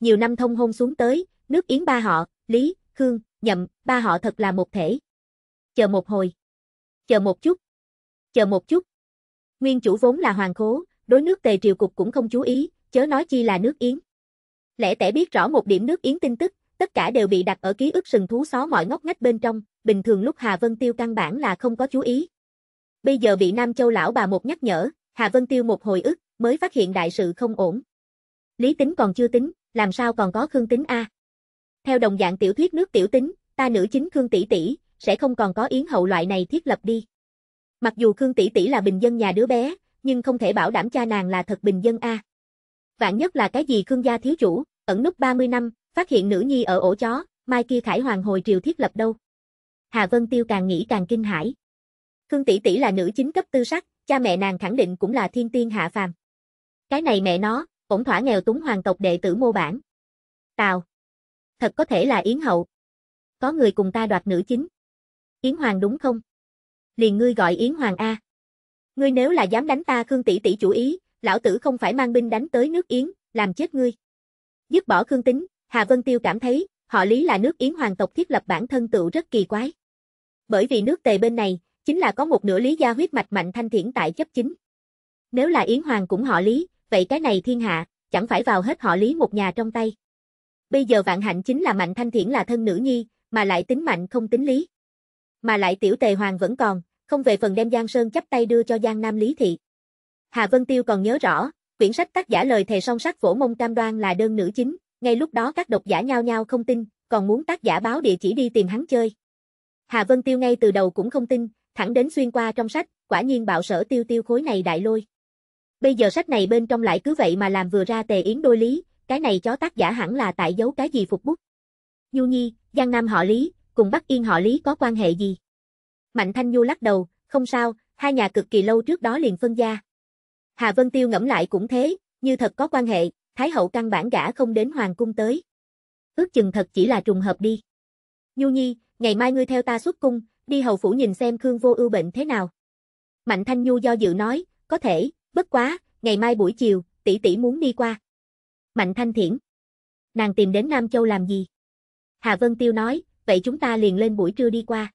Nhiều năm thông hôn xuống tới, nước Yến ba họ, Lý, Khương, Nhậm, ba họ thật là một thể. Chờ một hồi. Chờ một chút. Chờ một chút. Nguyên chủ vốn là hoàng khố, đối nước tề triều cục cũng không chú ý, chớ nói chi là nước Yến. Lẽ tẻ biết rõ một điểm nước Yến tin tức, tất cả đều bị đặt ở ký ức sừng thú xó mọi ngóc ngách bên trong, bình thường lúc Hà Vân Tiêu căn bản là không có chú ý. Bây giờ bị Nam Châu lão bà một nhắc nhở, Hà Vân Tiêu một hồi ức, mới phát hiện đại sự không ổn. Lý tính còn chưa tính, làm sao còn có Khương tính a? Theo đồng dạng tiểu thuyết nước tiểu tính, ta nữ chính Khương tỷ tỷ sẽ không còn có yến hậu loại này thiết lập đi. Mặc dù Khương tỷ tỷ là bình dân nhà đứa bé, nhưng không thể bảo đảm cha nàng là thật bình dân a. À. Vạn nhất là cái gì Khương gia thiếu chủ, ẩn núp 30 năm, phát hiện nữ nhi ở ổ chó, mai kia khải hoàng hồi triều thiết lập đâu. Hà Vân Tiêu càng nghĩ càng kinh hãi. Khương tỷ tỷ là nữ chính cấp tư sắc, cha mẹ nàng khẳng định cũng là thiên tiên hạ phàm. Cái này mẹ nó, ổn thỏa nghèo túng hoàng tộc đệ tử mô bản. Tào. Thật có thể là Yến Hậu. Có người cùng ta đoạt nữ chính. Yến Hoàng đúng không? Liền ngươi gọi Yến Hoàng A. Ngươi nếu là dám đánh ta Khương tỷ tỷ chủ ý, lão tử không phải mang binh đánh tới nước Yến, làm chết ngươi. Dứt bỏ Khương Tính, Hà Vân Tiêu cảm thấy, họ Lý là nước Yến hoàng tộc thiết lập bản thân tựu rất kỳ quái. Bởi vì nước Tề bên này, chính là có một nửa Lý gia huyết mạch mạnh thanh thiển tại chấp chính. Nếu là Yến hoàng cũng họ Lý, vậy cái này thiên hạ, chẳng phải vào hết họ Lý một nhà trong tay. Bây giờ vạn hạnh chính là mạnh thanh thiển là thân nữ nhi, mà lại tính mạnh không tính lý. Mà lại tiểu tề hoàng vẫn còn, không về phần đem Giang Sơn chắp tay đưa cho Giang Nam Lý Thị. Hà Vân Tiêu còn nhớ rõ, quyển sách tác giả lời thề song sắc vỗ mông cam đoan là đơn nữ chính, ngay lúc đó các độc giả nhao nhao không tin, còn muốn tác giả báo địa chỉ đi tìm hắn chơi. Hà Vân Tiêu ngay từ đầu cũng không tin, thẳng đến xuyên qua trong sách, quả nhiên bạo sở tiêu tiêu khối này đại lôi. Bây giờ sách này bên trong lại cứ vậy mà làm vừa ra tề yến đôi lý, cái này chó tác giả hẳn là tại giấu cái gì phục bút. Nhu Nhi, Giang Nam họ Lý, cùng Bắc Yên họ Lý có quan hệ gì? Mạnh Thanh Nhu lắc đầu, không sao, hai nhà cực kỳ lâu trước đó liền phân gia. Hà Vân Tiêu ngẫm lại cũng thế, như thật có quan hệ, Thái hậu căn bản gã không đến Hoàng cung tới. Ước chừng thật chỉ là trùng hợp đi. Nhu Nhi, ngày mai ngươi theo ta xuất cung, đi hầu phủ nhìn xem Khương Vô Ưu bệnh thế nào. Mạnh Thanh Nhu do dự nói, có thể, bất quá, ngày mai buổi chiều, tỷ tỷ muốn đi qua. Mạnh Thanh Thiển. Nàng tìm đến Nam Châu làm gì? Hà Vân Tiêu nói, vậy chúng ta liền lên buổi trưa đi qua.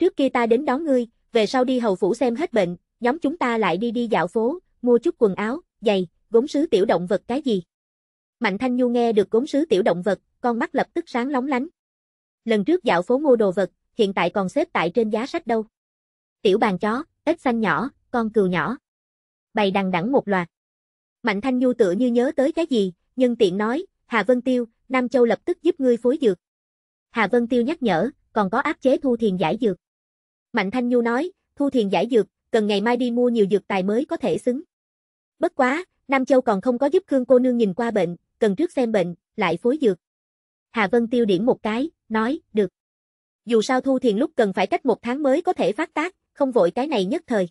Trước kia ta đến đón ngươi, về sau đi hầu phủ xem hết bệnh, nhóm chúng ta lại đi đi dạo phố, mua chút quần áo, giày, gốm sứ tiểu động vật cái gì. Mạnh Thanh Nhu nghe được gốm sứ tiểu động vật, con mắt lập tức sáng lóng lánh. Lần trước dạo phố mua đồ vật, hiện tại còn xếp tại trên giá sách đâu. Tiểu bàn chó, ếch xanh nhỏ, con cừu nhỏ. Bày đằng đẵng một loạt. Mạnh Thanh Nhu tựa như nhớ tới cái gì, nhưng tiện nói, Hà Vân Tiêu, Nam Châu lập tức giúp ngươi phối dược. Hà Vân Tiêu nhắc nhở, còn có áp chế thu thiền giải dược. Mạnh Thanh Nhu nói, thu thiền giải dược, cần ngày mai đi mua nhiều dược tài mới có thể xứng. Bất quá, Nam Châu còn không có giúp Khương cô nương nhìn qua bệnh, cần trước xem bệnh, lại phối dược. Hà Vân Tiêu điểm một cái, nói, được. Dù sao thu thiền lúc cần phải cách một tháng mới có thể phát tác, không vội cái này nhất thời.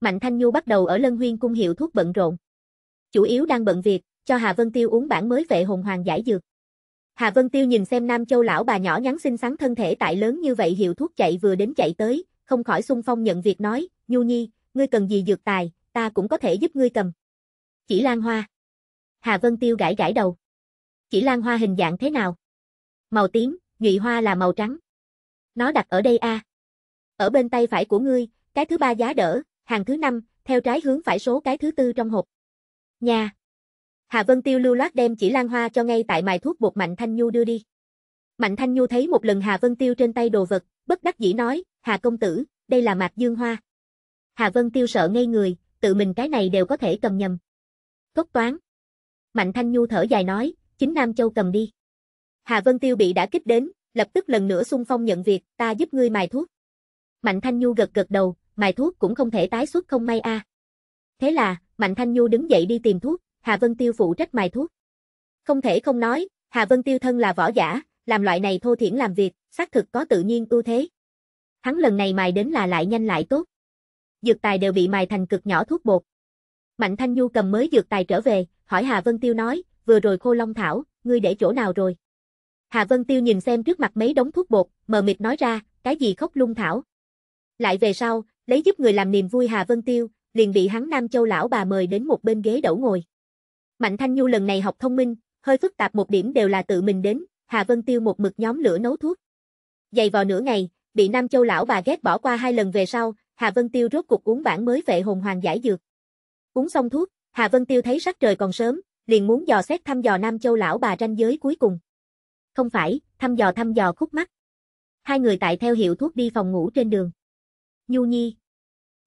Mạnh Thanh Nhu bắt đầu ở Lân Huyên cung hiệu thuốc bận rộn. Chủ yếu đang bận việc, cho Hà Vân Tiêu uống bản mới vệ hồn hoàng giải dược. Hà Vân Tiêu nhìn xem Nam Châu lão bà nhỏ nhắn xinh xắn thân thể tại lớn như vậy hiệu thuốc chạy vừa đến chạy tới, không khỏi xung phong nhận việc nói, Nhu Nhi, ngươi cần gì dược tài, ta cũng có thể giúp ngươi cầm. Chỉ Lan Hoa. Hà Vân Tiêu gãi gãi đầu. Chỉ Lan Hoa hình dạng thế nào? Màu tím, nhụy hoa là màu trắng. Nó đặt ở đây a. À. Ở bên tay phải của ngươi, cái thứ ba giá đỡ, hàng thứ năm, theo trái hướng phải số cái thứ tư trong hộp. Nhà. Hà Vân Tiêu lưu loát đem chỉ lan hoa cho ngay tại mài thuốc bột Mạnh Thanh Nhu đưa đi. Mạnh Thanh Nhu thấy một lần Hà Vân Tiêu trên tay đồ vật, bất đắc dĩ nói, Hà công tử, đây là mạc dương hoa. Hà Vân Tiêu sợ ngây người, tự mình cái này đều có thể cầm nhầm. Cốc toán. Mạnh Thanh Nhu thở dài nói, chính Nam Châu cầm đi. Hà Vân Tiêu bị đã kích đến, lập tức lần nữa xung phong nhận việc, ta giúp ngươi mài thuốc. Mạnh Thanh Nhu gật gật đầu, mài thuốc cũng không thể tái xuất không may a. À. Thế là, Mạnh Thanh Nhu đứng dậy đi tìm thuốc, Hà Vân Tiêu phụ trách mài thuốc. Không thể không nói, Hà Vân Tiêu thân là võ giả, làm loại này thô thiển làm việc, xác thực có tự nhiên ưu thế. Hắn lần này mài đến là lại nhanh lại tốt. Dược tài đều bị mài thành cực nhỏ thuốc bột. Mạnh Thanh Du cầm mới dược tài trở về, hỏi Hà Vân Tiêu nói, vừa rồi khô long thảo, ngươi để chỗ nào rồi? Hà Vân Tiêu nhìn xem trước mặt mấy đống thuốc bột, mờ mịt nói ra, cái gì khóc lung thảo. Lại về sau, lấy giúp người làm niềm vui Hà Vân Tiêu, liền bị hắn Nam Châu lão bà mời đến một bên ghế đậu ngồi. Mạnh Thanh Nhu lần này học thông minh, hơi phức tạp một điểm đều là tự mình đến, Hà Vân Tiêu một mực nhóm lửa nấu thuốc. Dày vào nửa ngày, bị Nam Châu lão bà ghét bỏ qua hai lần về sau, Hà Vân Tiêu rốt cuộc uống bản mới vệ hồn hoàng giải dược. Uống xong thuốc, Hà Vân Tiêu thấy sắc trời còn sớm, liền muốn dò xét thăm dò Nam Châu lão bà ranh giới cuối cùng. Không phải, thăm dò thăm dò khúc mắt. Hai người tại theo hiệu thuốc đi phòng ngủ trên đường. Nhu Nhi.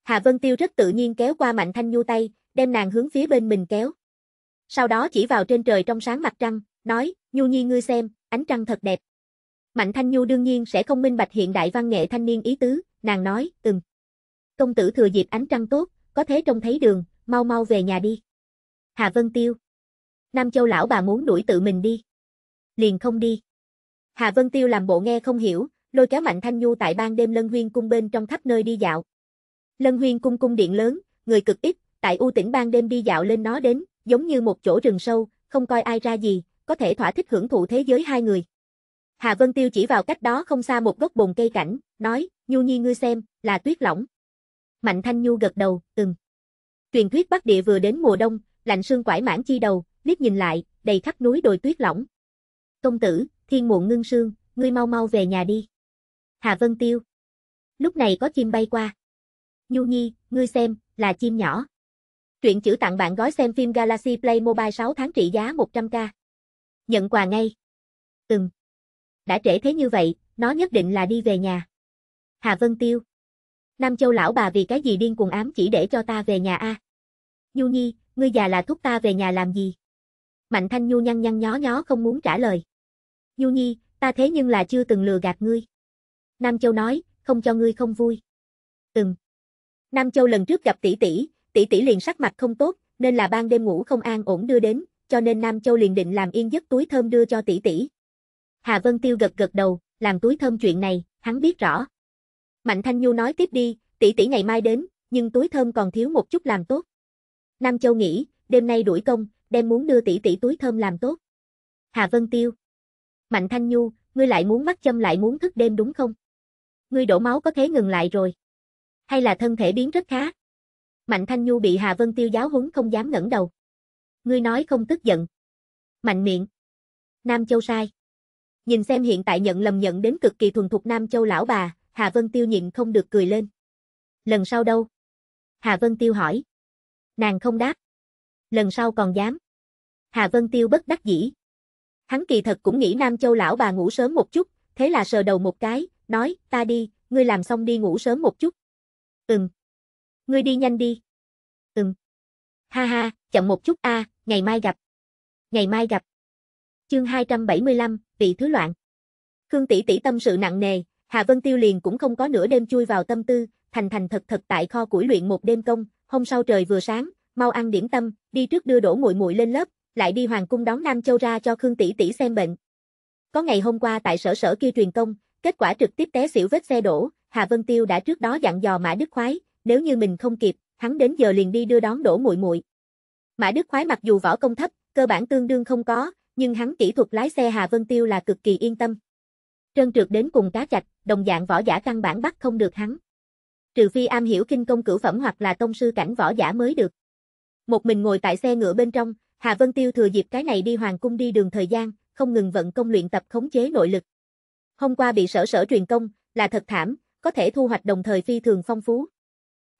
Hà Vân Tiêu rất tự nhiên kéo qua Mạnh Thanh Nhu tay, đem nàng hướng phía bên mình kéo sau đó chỉ vào trên trời trong sáng mặt trăng, nói, Nhu Nhi ngươi xem, ánh trăng thật đẹp. Mạnh Thanh Nhu đương nhiên sẽ không minh bạch hiện đại văn nghệ thanh niên ý tứ, nàng nói, ừm. Công tử thừa dịp ánh trăng tốt, có thế trông thấy đường, mau mau về nhà đi. Hà Vân Tiêu. Nam Châu lão bà muốn đuổi tự mình đi. Liền không đi. Hà Vân Tiêu làm bộ nghe không hiểu, lôi kéo Mạnh Thanh Nhu tại ban đêm Lân Huyên cung bên trong khắp nơi đi dạo. Lân Huyên cung cung điện lớn, người cực ít, tại U tỉnh ban đêm đi dạo lên nó đến, giống như một chỗ rừng sâu, không coi ai ra gì, có thể thỏa thích hưởng thụ thế giới hai người. Hà Vân Tiêu chỉ vào cách đó không xa một gốc bồn cây cảnh, nói, Nhu Nhi ngươi xem, là tuyết lỏng. Mạnh Thanh Nhu gật đầu, ừm. Truyền thuyết Bắc Địa vừa đến mùa đông, lạnh sương quải mãn chi đầu, liếc nhìn lại, đầy khắp núi đồi tuyết lỏng. Công tử, thiên muộn ngưng sương, ngươi mau mau về nhà đi. Hà Vân Tiêu. Lúc này có chim bay qua. Nhu Nhi, ngươi xem, là chim nhỏ. Truyện chữ tặng bạn gói xem phim Galaxy Play Mobile 6 tháng trị giá 100k. Nhận quà ngay. Ừm. Đã trễ thế như vậy, nó nhất định là đi về nhà. Hà Vân Tiêu. Nam Châu lão bà vì cái gì điên cuồng ám chỉ để cho ta về nhà a? À? Nhu Nhi, ngươi già là thúc ta về nhà làm gì? Mạnh Thanh Nhu nhăn nhăn nhó nhó không muốn trả lời. Nhu Nhi, ta thế nhưng là chưa từng lừa gạt ngươi. Nam Châu nói, không cho ngươi không vui. Ừm. Nam Châu lần trước gặp tỷ tỷ, tỷ tỷ liền sắc mặt không tốt, nên là ban đêm ngủ không an ổn đưa đến, cho nên Nam Châu liền định làm yên giấc túi thơm đưa cho tỷ tỷ. Hà Vân Tiêu gật gật đầu, làm túi thơm chuyện này, hắn biết rõ. Mạnh Thanh Nhu nói tiếp đi, tỷ tỷ ngày mai đến, nhưng túi thơm còn thiếu một chút làm tốt. Nam Châu nghĩ, đêm nay đuổi công, đem muốn đưa tỷ tỷ túi thơm làm tốt. Hà Vân Tiêu. Mạnh Thanh Nhu, ngươi lại muốn mắc châm lại muốn thức đêm đúng không? Ngươi đổ máu có thế ngừng lại rồi. Hay là thân thể biến rất khá, Mạnh Thanh Nhu bị Hà Vân Tiêu giáo huấn không dám ngẩng đầu. Ngươi nói không tức giận. Mạnh miệng. Nam Châu sai. Nhìn xem hiện tại nhận lầm nhận đến cực kỳ thuần thục Nam Châu lão bà, Hà Vân Tiêu nhịn không được cười lên. Lần sau đâu? Hà Vân Tiêu hỏi. Nàng không đáp. Lần sau còn dám. Hà Vân Tiêu bất đắc dĩ. Hắn kỳ thật cũng nghĩ Nam Châu lão bà ngủ sớm một chút, thế là sờ đầu một cái, nói, ta đi, ngươi làm xong đi ngủ sớm một chút. Ừm ngươi đi nhanh đi. Ừm. Ha ha, chậm một chút a, à, ngày mai gặp. Ngày mai gặp. Chương 275, vị thứ loạn. Khương tỷ tỷ tâm sự nặng nề, Hà Vân Tiêu liền cũng không có nửa đêm chui vào tâm tư, thành thành thật thật tại kho củi luyện một đêm công, hôm sau trời vừa sáng, mau ăn điểm tâm, đi trước đưa đổ muội muội lên lớp, lại đi hoàng cung đón Nam Châu ra cho Khương tỷ tỷ xem bệnh. Có ngày hôm qua tại sở sở kia truyền công, kết quả trực tiếp té xỉu vết xe đổ, Hà Vân Tiêu đã trước đó dặn dò Mã Đức Khoái, nếu như mình không kịp, hắn đến giờ liền đi đưa đón đổ muội muội. Mã Đức khoái mặc dù võ công thấp, cơ bản tương đương không có, nhưng hắn kỹ thuật lái xe Hà Vân Tiêu là cực kỳ yên tâm. Trơn trượt đến cùng cá chạch, đồng dạng võ giả căn bản bắt không được hắn. Trừ phi am hiểu kinh công cửu phẩm hoặc là tông sư cảnh võ giả mới được. Một mình ngồi tại xe ngựa bên trong, Hà Vân Tiêu thừa dịp cái này đi hoàng cung đi đường thời gian, không ngừng vận công luyện tập khống chế nội lực. Hôm qua bị sở sở truyền công, là thật thảm, có thể thu hoạch đồng thời phi thường phong phú.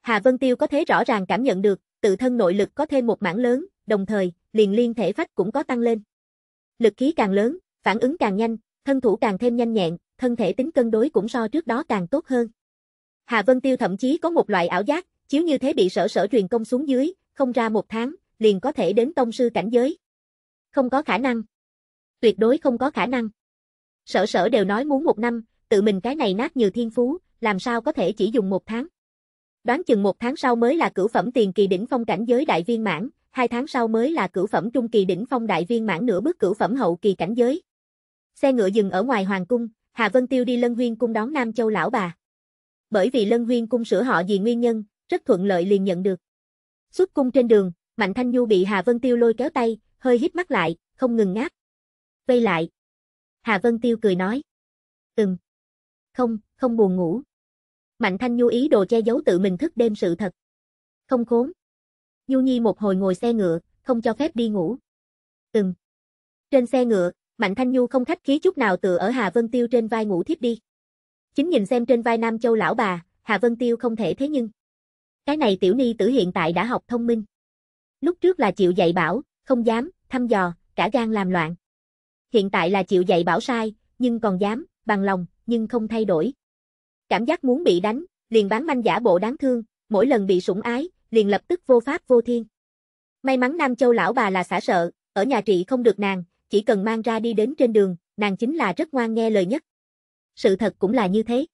Hà Vân Tiêu có thể rõ ràng cảm nhận được, tự thân nội lực có thêm một mảng lớn, đồng thời, liền liên thể phách cũng có tăng lên. Lực khí càng lớn, phản ứng càng nhanh, thân thủ càng thêm nhanh nhẹn, thân thể tính cân đối cũng so trước đó càng tốt hơn. Hà Vân Tiêu thậm chí có một loại ảo giác, chiếu như thế bị sở sở truyền công xuống dưới, không ra một tháng, liền có thể đến tông sư cảnh giới. Không có khả năng. Tuyệt đối không có khả năng. Sở sở đều nói muốn một năm, tự mình cái này nát như thiên phú, làm sao có thể chỉ dùng một tháng. Đoán chừng một tháng sau mới là cửu phẩm tiền kỳ đỉnh phong cảnh giới đại viên mãn, hai tháng sau mới là cửu phẩm trung kỳ đỉnh phong đại viên mãn nửa bước cửu phẩm hậu kỳ cảnh giới. Xe ngựa dừng ở ngoài hoàng cung, Hà Vân Tiêu đi Lân Huyên cung đón Nam Châu lão bà. Bởi vì Lân Huyên cung sửa họ vì nguyên nhân, rất thuận lợi liền nhận được. Xuất cung trên đường, Mạnh Thanh nhu bị Hà Vân Tiêu lôi kéo tay, hơi hít mắt lại, không ngừng ngáp. Vây lại. Hà Vân Tiêu cười nói. Ừm. Không, không buồn ngủ. Mạnh Thanh Nhu ý đồ che giấu tự mình thức đêm sự thật. Không khốn. Nhu Nhi một hồi ngồi xe ngựa, không cho phép đi ngủ. Ừm. Trên xe ngựa, Mạnh Thanh Nhu không khách khí chút nào tựa ở Hà Vân Tiêu trên vai ngủ thiếp đi. Chính nhìn xem trên vai Nam Châu lão bà, Hà Vân Tiêu không thể thế nhưng. Cái này tiểu ni tử hiện tại đã học thông minh. Lúc trước là chịu dạy bảo, không dám, thăm dò, cả gan làm loạn. Hiện tại là chịu dạy bảo sai, nhưng còn dám, bằng lòng, nhưng không thay đổi. Cảm giác muốn bị đánh, liền bán manh giả bộ đáng thương, mỗi lần bị sủng ái, liền lập tức vô pháp vô thiên. May mắn Nam Châu lão bà là xả sợ, ở nhà trị không được nàng, chỉ cần mang ra đi đến trên đường, nàng chính là rất ngoan nghe lời nhất. Sự thật cũng là như thế.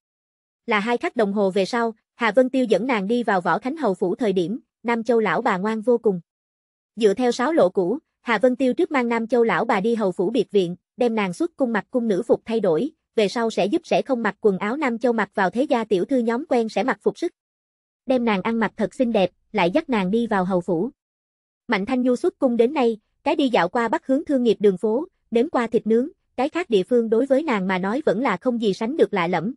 Là hai khắc đồng hồ về sau, Hà Vân Tiêu dẫn nàng đi vào võ khánh hầu phủ thời điểm, Nam Châu lão bà ngoan vô cùng. Dựa theo sáu lộ cũ, Hà Vân Tiêu trước mang Nam Châu lão bà đi hầu phủ biệt viện, đem nàng xuất cung mặc cung nữ phục thay đổi, về sau sẽ giúp sẽ không mặc quần áo nam châu mặc vào thế gia tiểu thư nhóm quen sẽ mặc phục sức. Đem nàng ăn mặc thật xinh đẹp, lại dắt nàng đi vào hầu phủ. Mạnh Thanh Du xuất cung đến nay, cái đi dạo qua bắc hướng thương nghiệp đường phố, đến qua thịt nướng, cái khác địa phương đối với nàng mà nói vẫn là không gì sánh được lạ lẫm.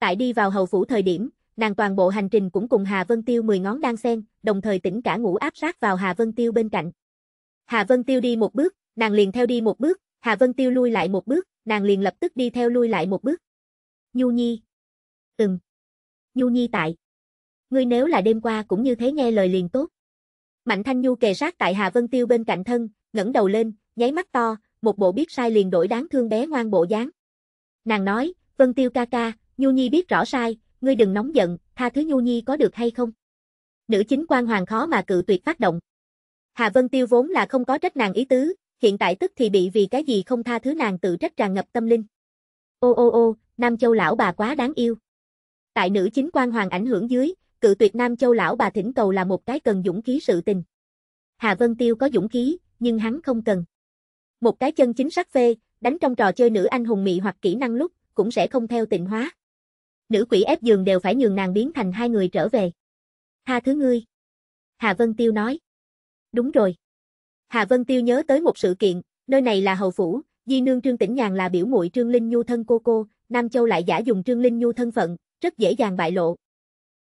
Tại đi vào hầu phủ thời điểm, nàng toàn bộ hành trình cũng cùng Hà Vân Tiêu mười ngón đang xen, đồng thời tỉnh cả ngủ áp sát vào Hà Vân Tiêu bên cạnh. Hà Vân Tiêu đi một bước, nàng liền theo đi một bước, Hà Vân Tiêu lui lại một bước, nàng liền lập tức đi theo lui lại một bước. Nhu Nhi. Ừm. Nhu Nhi tại. Ngươi nếu là đêm qua cũng như thế nghe lời liền tốt. Mạnh Thanh Nhu kề sát tại Hà Vân Tiêu bên cạnh thân, ngẩng đầu lên, nháy mắt to, một bộ biết sai liền đổi đáng thương bé ngoan bộ dáng. Nàng nói, Vân Tiêu ca ca, Nhu Nhi biết rõ sai, ngươi đừng nóng giận, tha thứ Nhu Nhi có được hay không? Nữ chính quan hoàng khó mà cự tuyệt phát động. Hà Vân Tiêu vốn là không có trách nàng ý tứ, hiện tại tức thì bị vì cái gì không tha thứ nàng tự trách tràn ngập tâm linh. Ô ô ô, Nam Châu lão bà quá đáng yêu. Tại nữ chính quan hoàng ảnh hưởng dưới, cự tuyệt Nam Châu lão bà thỉnh cầu là một cái cần dũng khí sự tình. Hà Vân Tiêu có dũng khí, nhưng hắn không cần. Một cái chân chính sắc phê, đánh trong trò chơi nữ anh hùng mị hoặc kỹ năng lúc, cũng sẽ không theo tịnh hóa. Nữ quỷ ép giường đều phải nhường nàng biến thành hai người trở về. Tha thứ ngươi. Hà Vân Tiêu nói. Đúng rồi. Hà Vân Tiêu nhớ tới một sự kiện, nơi này là hầu phủ, di nương Trương Tĩnh Nhàn là biểu muội Trương Linh Nhu thân cô cô, Nam Châu lại giả dùng Trương Linh Nhu thân phận, rất dễ dàng bại lộ.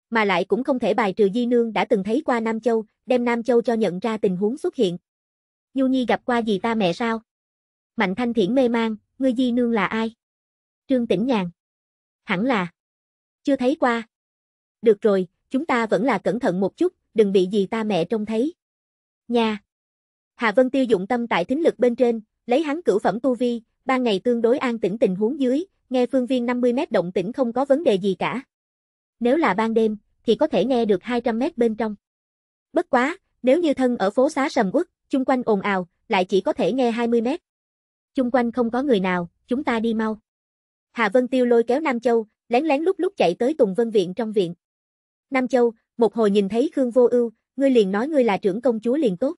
Mà lại cũng không thể bài trừ di nương đã từng thấy qua Nam Châu, đem Nam Châu cho nhận ra tình huống xuất hiện. Nhu Nhi gặp qua gì ta mẹ sao? Mạnh Thanh Thiển mê mang, ngươi di nương là ai? Trương Tĩnh Nhàn. Hẳn là. Chưa thấy qua. Được rồi, chúng ta vẫn là cẩn thận một chút, đừng bị gì ta mẹ trông thấy. Nha. Hà Vân Tiêu dụng tâm tại thính lực bên trên, lấy hắn cửu phẩm tu vi, ban ngày tương đối an tĩnh tình huống dưới, nghe phương viên 50 mét động tĩnh không có vấn đề gì cả. Nếu là ban đêm, thì có thể nghe được 200 mét bên trong. Bất quá, nếu như thân ở phố xá Sầm Quốc, chung quanh ồn ào, lại chỉ có thể nghe 20 mét. Chung quanh không có người nào, chúng ta đi mau. Hà Vân Tiêu lôi kéo Nam Châu, lén lén lúc lúc chạy tới Tùng Vân Viện trong viện. Nam Châu, một hồi nhìn thấy Khương Vô Ưu, ngươi liền nói ngươi là trưởng công chúa liền tốt.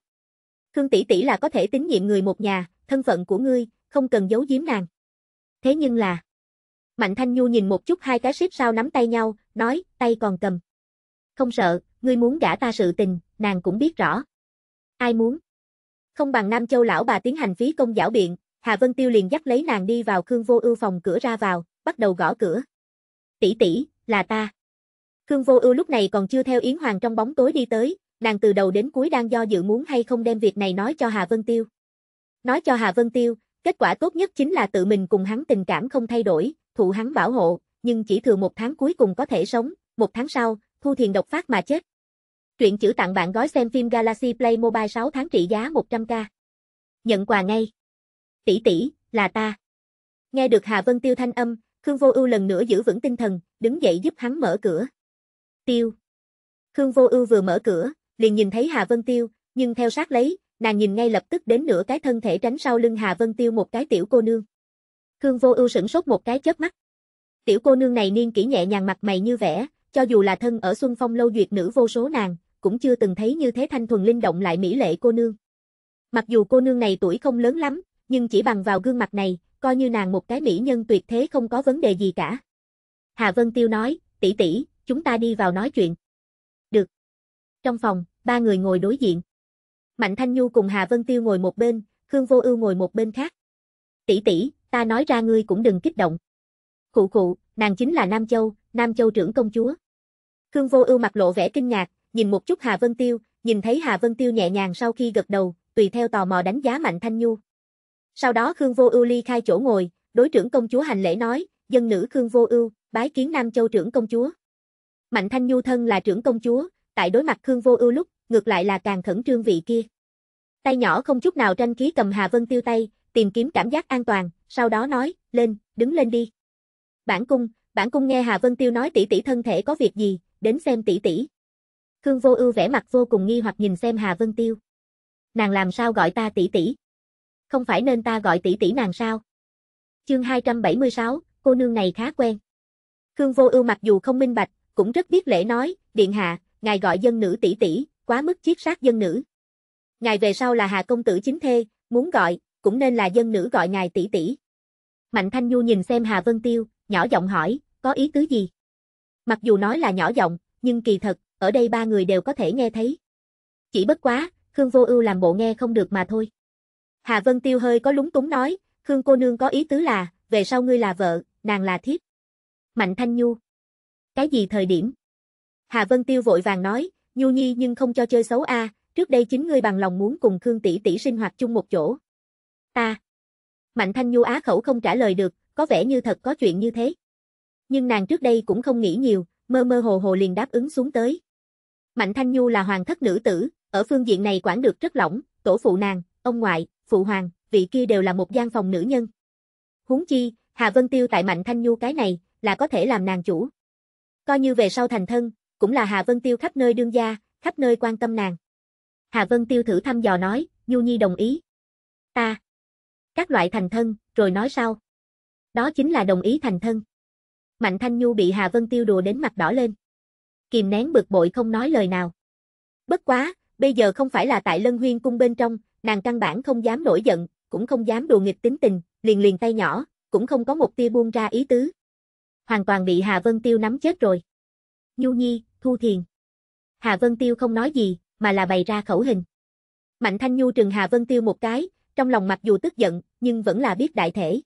Khương tỷ tỷ là có thể tín nhiệm người một nhà, thân phận của ngươi, không cần giấu giếm nàng. Thế nhưng là... Mạnh Thanh Nhu nhìn một chút hai cái ship sau nắm tay nhau, nói, tay còn cầm. Không sợ, ngươi muốn gả ta sự tình, nàng cũng biết rõ. Ai muốn? Không bằng Nam Châu lão bà tiến hành phí công giảo biện, Hà Vân Tiêu liền dắt lấy nàng đi vào Khương Vô Ưu phòng cửa ra vào, bắt đầu gõ cửa. Tỷ tỷ, là ta. Khương Vô Ưu lúc này còn chưa theo Yến Hoàng trong bóng tối đi tới, nàng từ đầu đến cuối đang do dự muốn hay không đem việc này nói cho Hà Vân Tiêu. Nói cho Hà Vân Tiêu, kết quả tốt nhất chính là tự mình cùng hắn tình cảm không thay đổi, thụ hắn bảo hộ, nhưng chỉ thừa một tháng cuối cùng có thể sống, một tháng sau, Thu Thiền độc phát mà chết. Truyện chữ tặng bạn gói xem phim Galaxy Play Mobile 6 tháng trị giá 100k. Nhận quà ngay. Tỷ tỷ, là ta. Nghe được Hà Vân Tiêu thanh âm, Khương Vô Ưu lần nữa giữ vững tinh thần, đứng dậy giúp hắn mở cửa. Tiêu. Khương Vô Ưu vừa mở cửa, liền nhìn thấy Hà Vân Tiêu, nhưng theo sát lấy, nàng nhìn ngay lập tức đến nửa cái thân thể tránh sau lưng Hà Vân Tiêu một cái tiểu cô nương. Khương Vô Ưu sửng sốt một cái chớp mắt. Tiểu cô nương này niên kỷ nhẹ nhàng mặt mày như vẽ, cho dù là thân ở Xuân Phong lâu duyệt nữ vô số nàng, cũng chưa từng thấy như thế thanh thuần linh động lại mỹ lệ cô nương. Mặc dù cô nương này tuổi không lớn lắm, nhưng chỉ bằng vào gương mặt này, coi như nàng một cái mỹ nhân tuyệt thế không có vấn đề gì cả. Hà Vân Tiêu nói, tỷ tỷ, chúng ta đi vào nói chuyện. Trong phòng, ba người ngồi đối diện. Mạnh Thanh Nhu cùng Hà Vân Tiêu ngồi một bên, Khương Vô Ưu ngồi một bên khác. Tỷ tỷ, ta nói ra ngươi cũng đừng kích động. Khụ khụ, nàng chính là Nam Châu, Nam Châu trưởng công chúa. Khương Vô Ưu mặt lộ vẻ kinh ngạc, nhìn một chút Hà Vân Tiêu, nhìn thấy Hà Vân Tiêu nhẹ nhàng sau khi gật đầu, tùy theo tò mò đánh giá Mạnh Thanh Nhu. Sau đó Khương Vô Ưu ly khai chỗ ngồi, đối trưởng công chúa hành lễ nói, dân nữ Khương Vô Ưu, bái kiến Nam Châu trưởng công chúa. Mạnh Thanh Nhu thân là trưởng công chúa, tại đối mặt Khương Vô Ưu lúc, ngược lại là càng khẩn trương vị kia. Tay nhỏ không chút nào tranh khí cầm Hà Vân Tiêu tay, tìm kiếm cảm giác an toàn, sau đó nói, "Lên, đứng lên đi." Bản cung, bản cung nghe Hà Vân Tiêu nói tỷ tỷ thân thể có việc gì, đến xem tỷ tỷ. Khương Vô Ưu vẻ mặt vô cùng nghi hoặc nhìn xem Hà Vân Tiêu. Nàng làm sao gọi ta tỷ tỷ? Không phải nên ta gọi tỷ tỷ nàng sao? Chương 276, cô nương này khá quen. Khương Vô Ưu mặc dù không minh bạch, cũng rất biết lễ nói, điện hạ, ngài gọi dân nữ tỷ tỷ, quá mức chiết sát dân nữ. Ngài về sau là Hà công tử chính thê, muốn gọi, cũng nên là dân nữ gọi ngài tỷ tỷ. Mạnh Thanh Nhu nhìn xem Hà Vân Tiêu, nhỏ giọng hỏi, có ý tứ gì? Mặc dù nói là nhỏ giọng, nhưng kỳ thật, ở đây ba người đều có thể nghe thấy. Chỉ bất quá, Khương Vô Ưu làm bộ nghe không được mà thôi. Hà Vân Tiêu hơi có lúng túng nói, Khương cô nương có ý tứ là, về sau ngươi là vợ, nàng là thiếp. Mạnh Thanh Nhu. Cái gì thời điểm? Hà Vân Tiêu vội vàng nói, Nhu Nhi nhưng không cho chơi xấu a, trước đây chính ngươi bằng lòng muốn cùng Khương tỷ tỷ sinh hoạt chung một chỗ. Ta. Mạnh Thanh Nhu á khẩu không trả lời được, có vẻ như thật có chuyện như thế. Nhưng nàng trước đây cũng không nghĩ nhiều, mơ mơ hồ hồ liền đáp ứng xuống tới. Mạnh Thanh Nhu là hoàng thất nữ tử, ở phương diện này quản được rất lỏng, tổ phụ nàng, ông ngoại, phụ hoàng, vị kia đều là một gian phòng nữ nhân. Huống chi, Hà Vân Tiêu tại Mạnh Thanh Nhu cái này, là có thể làm nàng chủ. Coi như về sau thành thân, cũng là Hà Vân Tiêu khắp nơi đương gia, khắp nơi quan tâm nàng. Hà Vân Tiêu thử thăm dò nói, Nhu Nhi đồng ý. Ta. Các loại thành thân, rồi nói sau. Đó chính là đồng ý thành thân. Mạnh Thanh Nhu bị Hà Vân Tiêu đùa đến mặt đỏ lên. Kìm nén bực bội không nói lời nào. Bất quá, bây giờ không phải là tại Lân Huyên cung bên trong, nàng căn bản không dám nổi giận, cũng không dám đùa nghịch tính tình, liền liền tay nhỏ, cũng không có một tia buông ra ý tứ. Hoàn toàn bị Hà Vân Tiêu nắm chết rồi. Nhu Nhi, Thu Thiền. Hà Vân Tiêu không nói gì, mà là bày ra khẩu hình. Mạnh Thanh Nhu trừng Hà Vân Tiêu một cái, trong lòng mặc dù tức giận, nhưng vẫn là biết đại thể.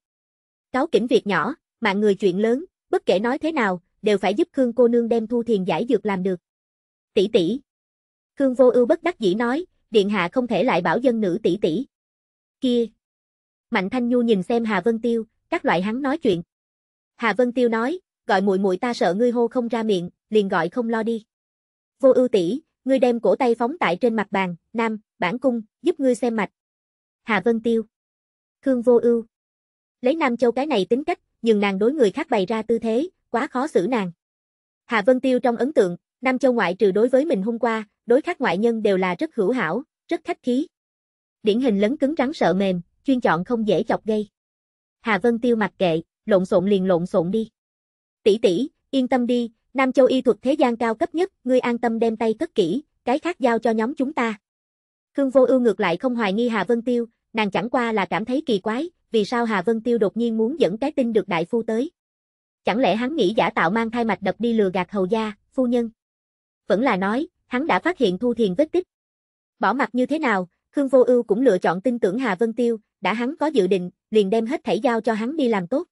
Cáo kỉnh việc nhỏ, mạng người chuyện lớn, bất kể nói thế nào, đều phải giúp Khương cô nương đem Thu Thiền giải dược làm được. Tỷ tỷ. Khương Vô Ưu bất đắc dĩ nói, điện hạ không thể lại bảo dân nữ tỷ tỷ. Kia. Mạnh Thanh Nhu nhìn xem Hà Vân Tiêu, các loại hắn nói chuyện. Hà Vân Tiêu nói, gọi muội muội ta sợ ngươi hô không ra miệng, liền gọi không lo đi. Vô ưu tỷ, ngươi đem cổ tay phóng tại trên mặt bàn, nam, bản cung, giúp ngươi xem mạch. Hà Vân Tiêu. Khương Vô Ưu. Lấy Nam Châu cái này tính cách, nhưng nàng đối người khác bày ra tư thế, quá khó xử nàng. Hà Vân Tiêu trong ấn tượng, Nam Châu ngoại trừ đối với mình hôm qua, đối khác ngoại nhân đều là rất hữu hảo, rất khách khí. Điển hình lấn cứng rắn sợ mềm, chuyên chọn không dễ chọc gây. Hà Vân Tiêu mặc kệ, lộn xộn liền lộn xộn đi. Tỷ tỷ, yên tâm đi, Nam Châu y thuật thế gian cao cấp nhất, ngươi an tâm đem tay cất kỹ, cái khác giao cho nhóm chúng ta. Khương Vô Ưu ngược lại không hoài nghi Hà Vân Tiêu, nàng chẳng qua là cảm thấy kỳ quái, vì sao Hà Vân Tiêu đột nhiên muốn dẫn cái tin được đại phu tới? Chẳng lẽ hắn nghĩ giả tạo mang thai mạch đập đi lừa gạt hầu gia, phu nhân? Vẫn là nói, hắn đã phát hiện Thu Thiền vết tích. Bỏ mặt như thế nào, Khương Vô Ưu cũng lựa chọn tin tưởng Hà Vân Tiêu, đã hắn có dự định, liền đem hết thảy giao cho hắn đi làm tốt.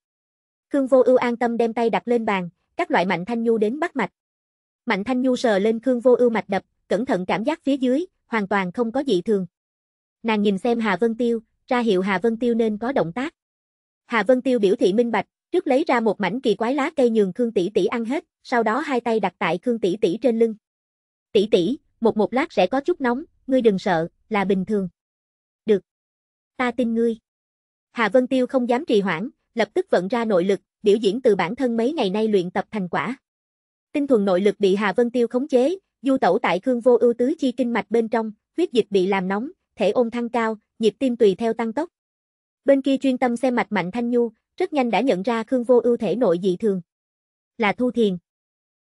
Khương Vô Ưu an tâm đem tay đặt lên bàn, các loại mạnh thanh nhu đến bắt mạch. Mạnh thanh nhu sờ lên Khương Vô Ưu mạch đập, cẩn thận cảm giác phía dưới, hoàn toàn không có dị thường. Nàng nhìn xem Hà Vân Tiêu, ra hiệu Hà Vân Tiêu nên có động tác. Hà Vân Tiêu biểu thị minh bạch, trước lấy ra một mảnh kỳ quái lá cây nhường Khương tỷ tỷ ăn hết, sau đó hai tay đặt tại Khương tỷ tỷ trên lưng. Tỷ tỷ, một một lát sẽ có chút nóng, ngươi đừng sợ, là bình thường. Được. Ta tin ngươi. Hà Vân Tiêu không dám trì hoãn, lập tức vận ra nội lực, biểu diễn từ bản thân mấy ngày nay luyện tập thành quả. Tinh thuần nội lực bị Hà Vân Tiêu khống chế, du tẩu tại Khương Vô Ưu tứ chi kinh mạch bên trong, huyết dịch bị làm nóng, thể ôn thăng cao, nhịp tim tùy theo tăng tốc. Bên kia chuyên tâm xem mạch Mạnh Thanh Nhu, rất nhanh đã nhận ra Khương Vô Ưu thể nội dị thường. Là thu thiền.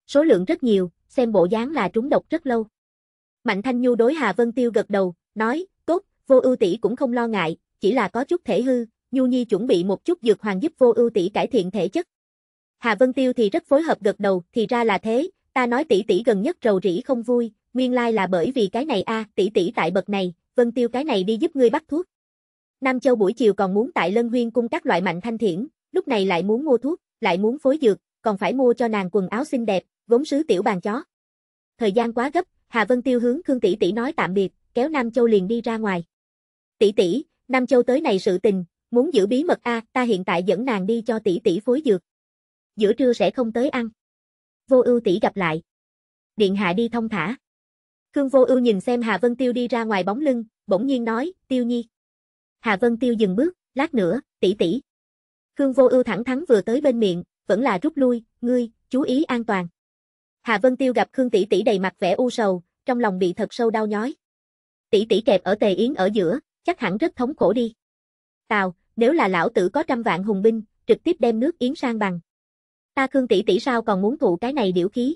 Số lượng rất nhiều, xem bộ dáng là trúng độc rất lâu. Mạnh Thanh Nhu đối Hà Vân Tiêu gật đầu, nói, tốt, Vô Ưu tỷ cũng không lo ngại, chỉ là có chút thể hư, Nhu Nhi chuẩn bị một chút dược hoàng giúp vô ưu tỷ cải thiện thể chất. Hà Vân Tiêu thì rất phối hợp gật đầu, thì ra là thế, ta nói tỷ tỷ gần nhất rầu rĩ không vui, nguyên lai là bởi vì cái này a, à, tỷ tỷ tại bậc này, Vân Tiêu cái này đi giúp ngươi bắt thuốc. Nam Châu buổi chiều còn muốn tại Lân Huyên cung các loại mạnh thanh thiển, lúc này lại muốn mua thuốc, lại muốn phối dược, còn phải mua cho nàng quần áo xinh đẹp, vốn sứ tiểu bàn chó. Thời gian quá gấp, Hà Vân Tiêu hướng Khương tỷ tỷ nói tạm biệt, kéo Nam Châu liền đi ra ngoài. Tỷ tỷ, Nam Châu tới này sự tình, Muốn giữ bí mật a, à, ta hiện tại dẫn nàng đi cho tỷ tỷ phối dược. Giữa trưa sẽ không tới ăn. Vô Ưu tỷ gặp lại. Điện hạ đi thông thả. Khương Vô Ưu nhìn xem Hà Vân Tiêu đi ra ngoài bóng lưng, bỗng nhiên nói, "Tiêu Nhi." Hà Vân Tiêu dừng bước, lát nữa, tỷ tỷ. Khương Vô Ưu thẳng thắn vừa tới bên miệng, vẫn là rút lui, "Ngươi, chú ý an toàn." Hà Vân Tiêu gặp Khương tỷ tỷ đầy mặt vẻ u sầu, trong lòng bị thật sâu đau nhói. Tỷ tỷ kẹp ở Tề Yến ở giữa, chắc hẳn rất thống khổ đi. Tào, nếu là lão tử có trăm vạn hùng binh, trực tiếp đem nước Yến sang bằng. Ta Khương tỷ tỷ sao còn muốn thụ cái này điểu khí?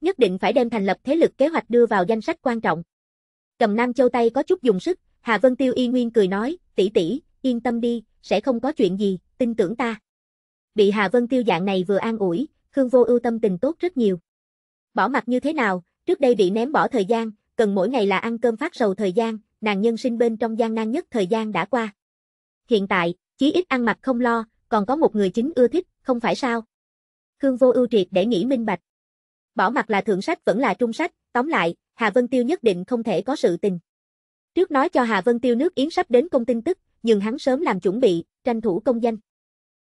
Nhất định phải đem thành lập thế lực kế hoạch đưa vào danh sách quan trọng. Cầm Nam Châu tay có chút dùng sức, Hà Vân Tiêu y nguyên cười nói, tỷ tỷ, yên tâm đi, sẽ không có chuyện gì, tin tưởng ta. Bị Hà Vân Tiêu dạng này vừa an ủi, Khương Vô Ưu tâm tình tốt rất nhiều. Bỏ mặt như thế nào, trước đây bị ném bỏ thời gian, cần mỗi ngày là ăn cơm phát sầu thời gian, nàng nhân sinh bên trong gian nan nhất thời gian đã qua hiện tại, chí ít ăn mặc không lo, còn có một người chính ưa thích, không phải sao? Khương Vô Ưu triệt để nghĩ minh bạch. Bỏ mặt là thượng sách vẫn là trung sách, tóm lại, Hà Vân Tiêu nhất định không thể có sự tình. Trước nói cho Hà Vân Tiêu nước Yến sắp đến công tin tức, nhưng hắn sớm làm chuẩn bị, tranh thủ công danh.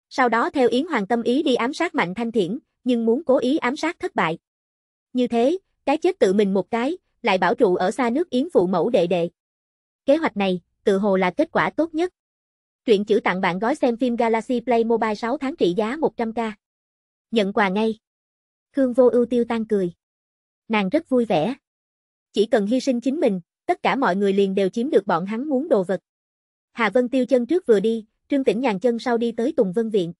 Sau đó theo Yến Hoàng tâm ý đi ám sát Mạnh Thanh Thiển, nhưng muốn cố ý ám sát thất bại. Như thế, cái chết tự mình một cái, lại bảo trụ ở xa nước Yến phụ mẫu đệ đệ. Kế hoạch này, tự hồ là kết quả tốt nhất. Truyện chữ tặng bạn gói xem phim Galaxy Play Mobile 6 tháng trị giá 100k. Nhận quà ngay. Khương Vô Ưu tiêu tan cười. Nàng rất vui vẻ. Chỉ cần hy sinh chính mình, tất cả mọi người liền đều chiếm được bọn hắn muốn đồ vật. Hà Vân Tiêu chân trước vừa đi, Trương Tĩnh Nhàn chân sau đi tới Tùng Vân Viện.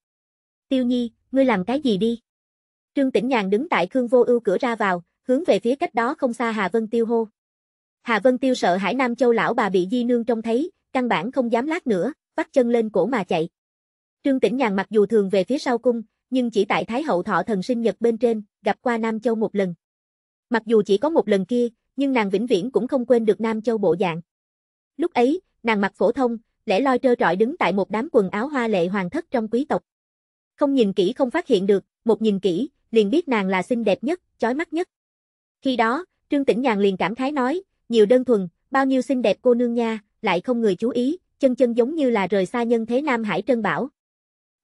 Tiêu Nhi, ngươi làm cái gì đi? Trương Tĩnh Nhàn đứng tại Khương Vô Ưu cửa ra vào, hướng về phía cách đó không xa Hà Vân Tiêu hô. Hà Vân Tiêu sợ Hải Nam Châu lão bà bị di nương trông thấy, căn bản không dám lát nữa, vắt chân lên cổ mà chạy. Trương Tĩnh Nhàn mặc dù thường về phía sau cung, nhưng chỉ tại Thái hậu thọ thần sinh nhật bên trên, gặp qua Nam Châu một lần. Mặc dù chỉ có một lần kia, nhưng nàng vĩnh viễn cũng không quên được Nam Châu bộ dạng. Lúc ấy, nàng mặc phổ thông, lẻ loi trơ trọi đứng tại một đám quần áo hoa lệ hoàng thất trong quý tộc. Không nhìn kỹ không phát hiện được, một nhìn kỹ, liền biết nàng là xinh đẹp nhất, chói mắt nhất. Khi đó, Trương Tĩnh Nhàn liền cảm khái nói, nhiều đơn thuần, bao nhiêu xinh đẹp cô nương nha, lại không người chú ý, chân chân giống như là rời xa nhân thế Nam Hải Trân Bảo.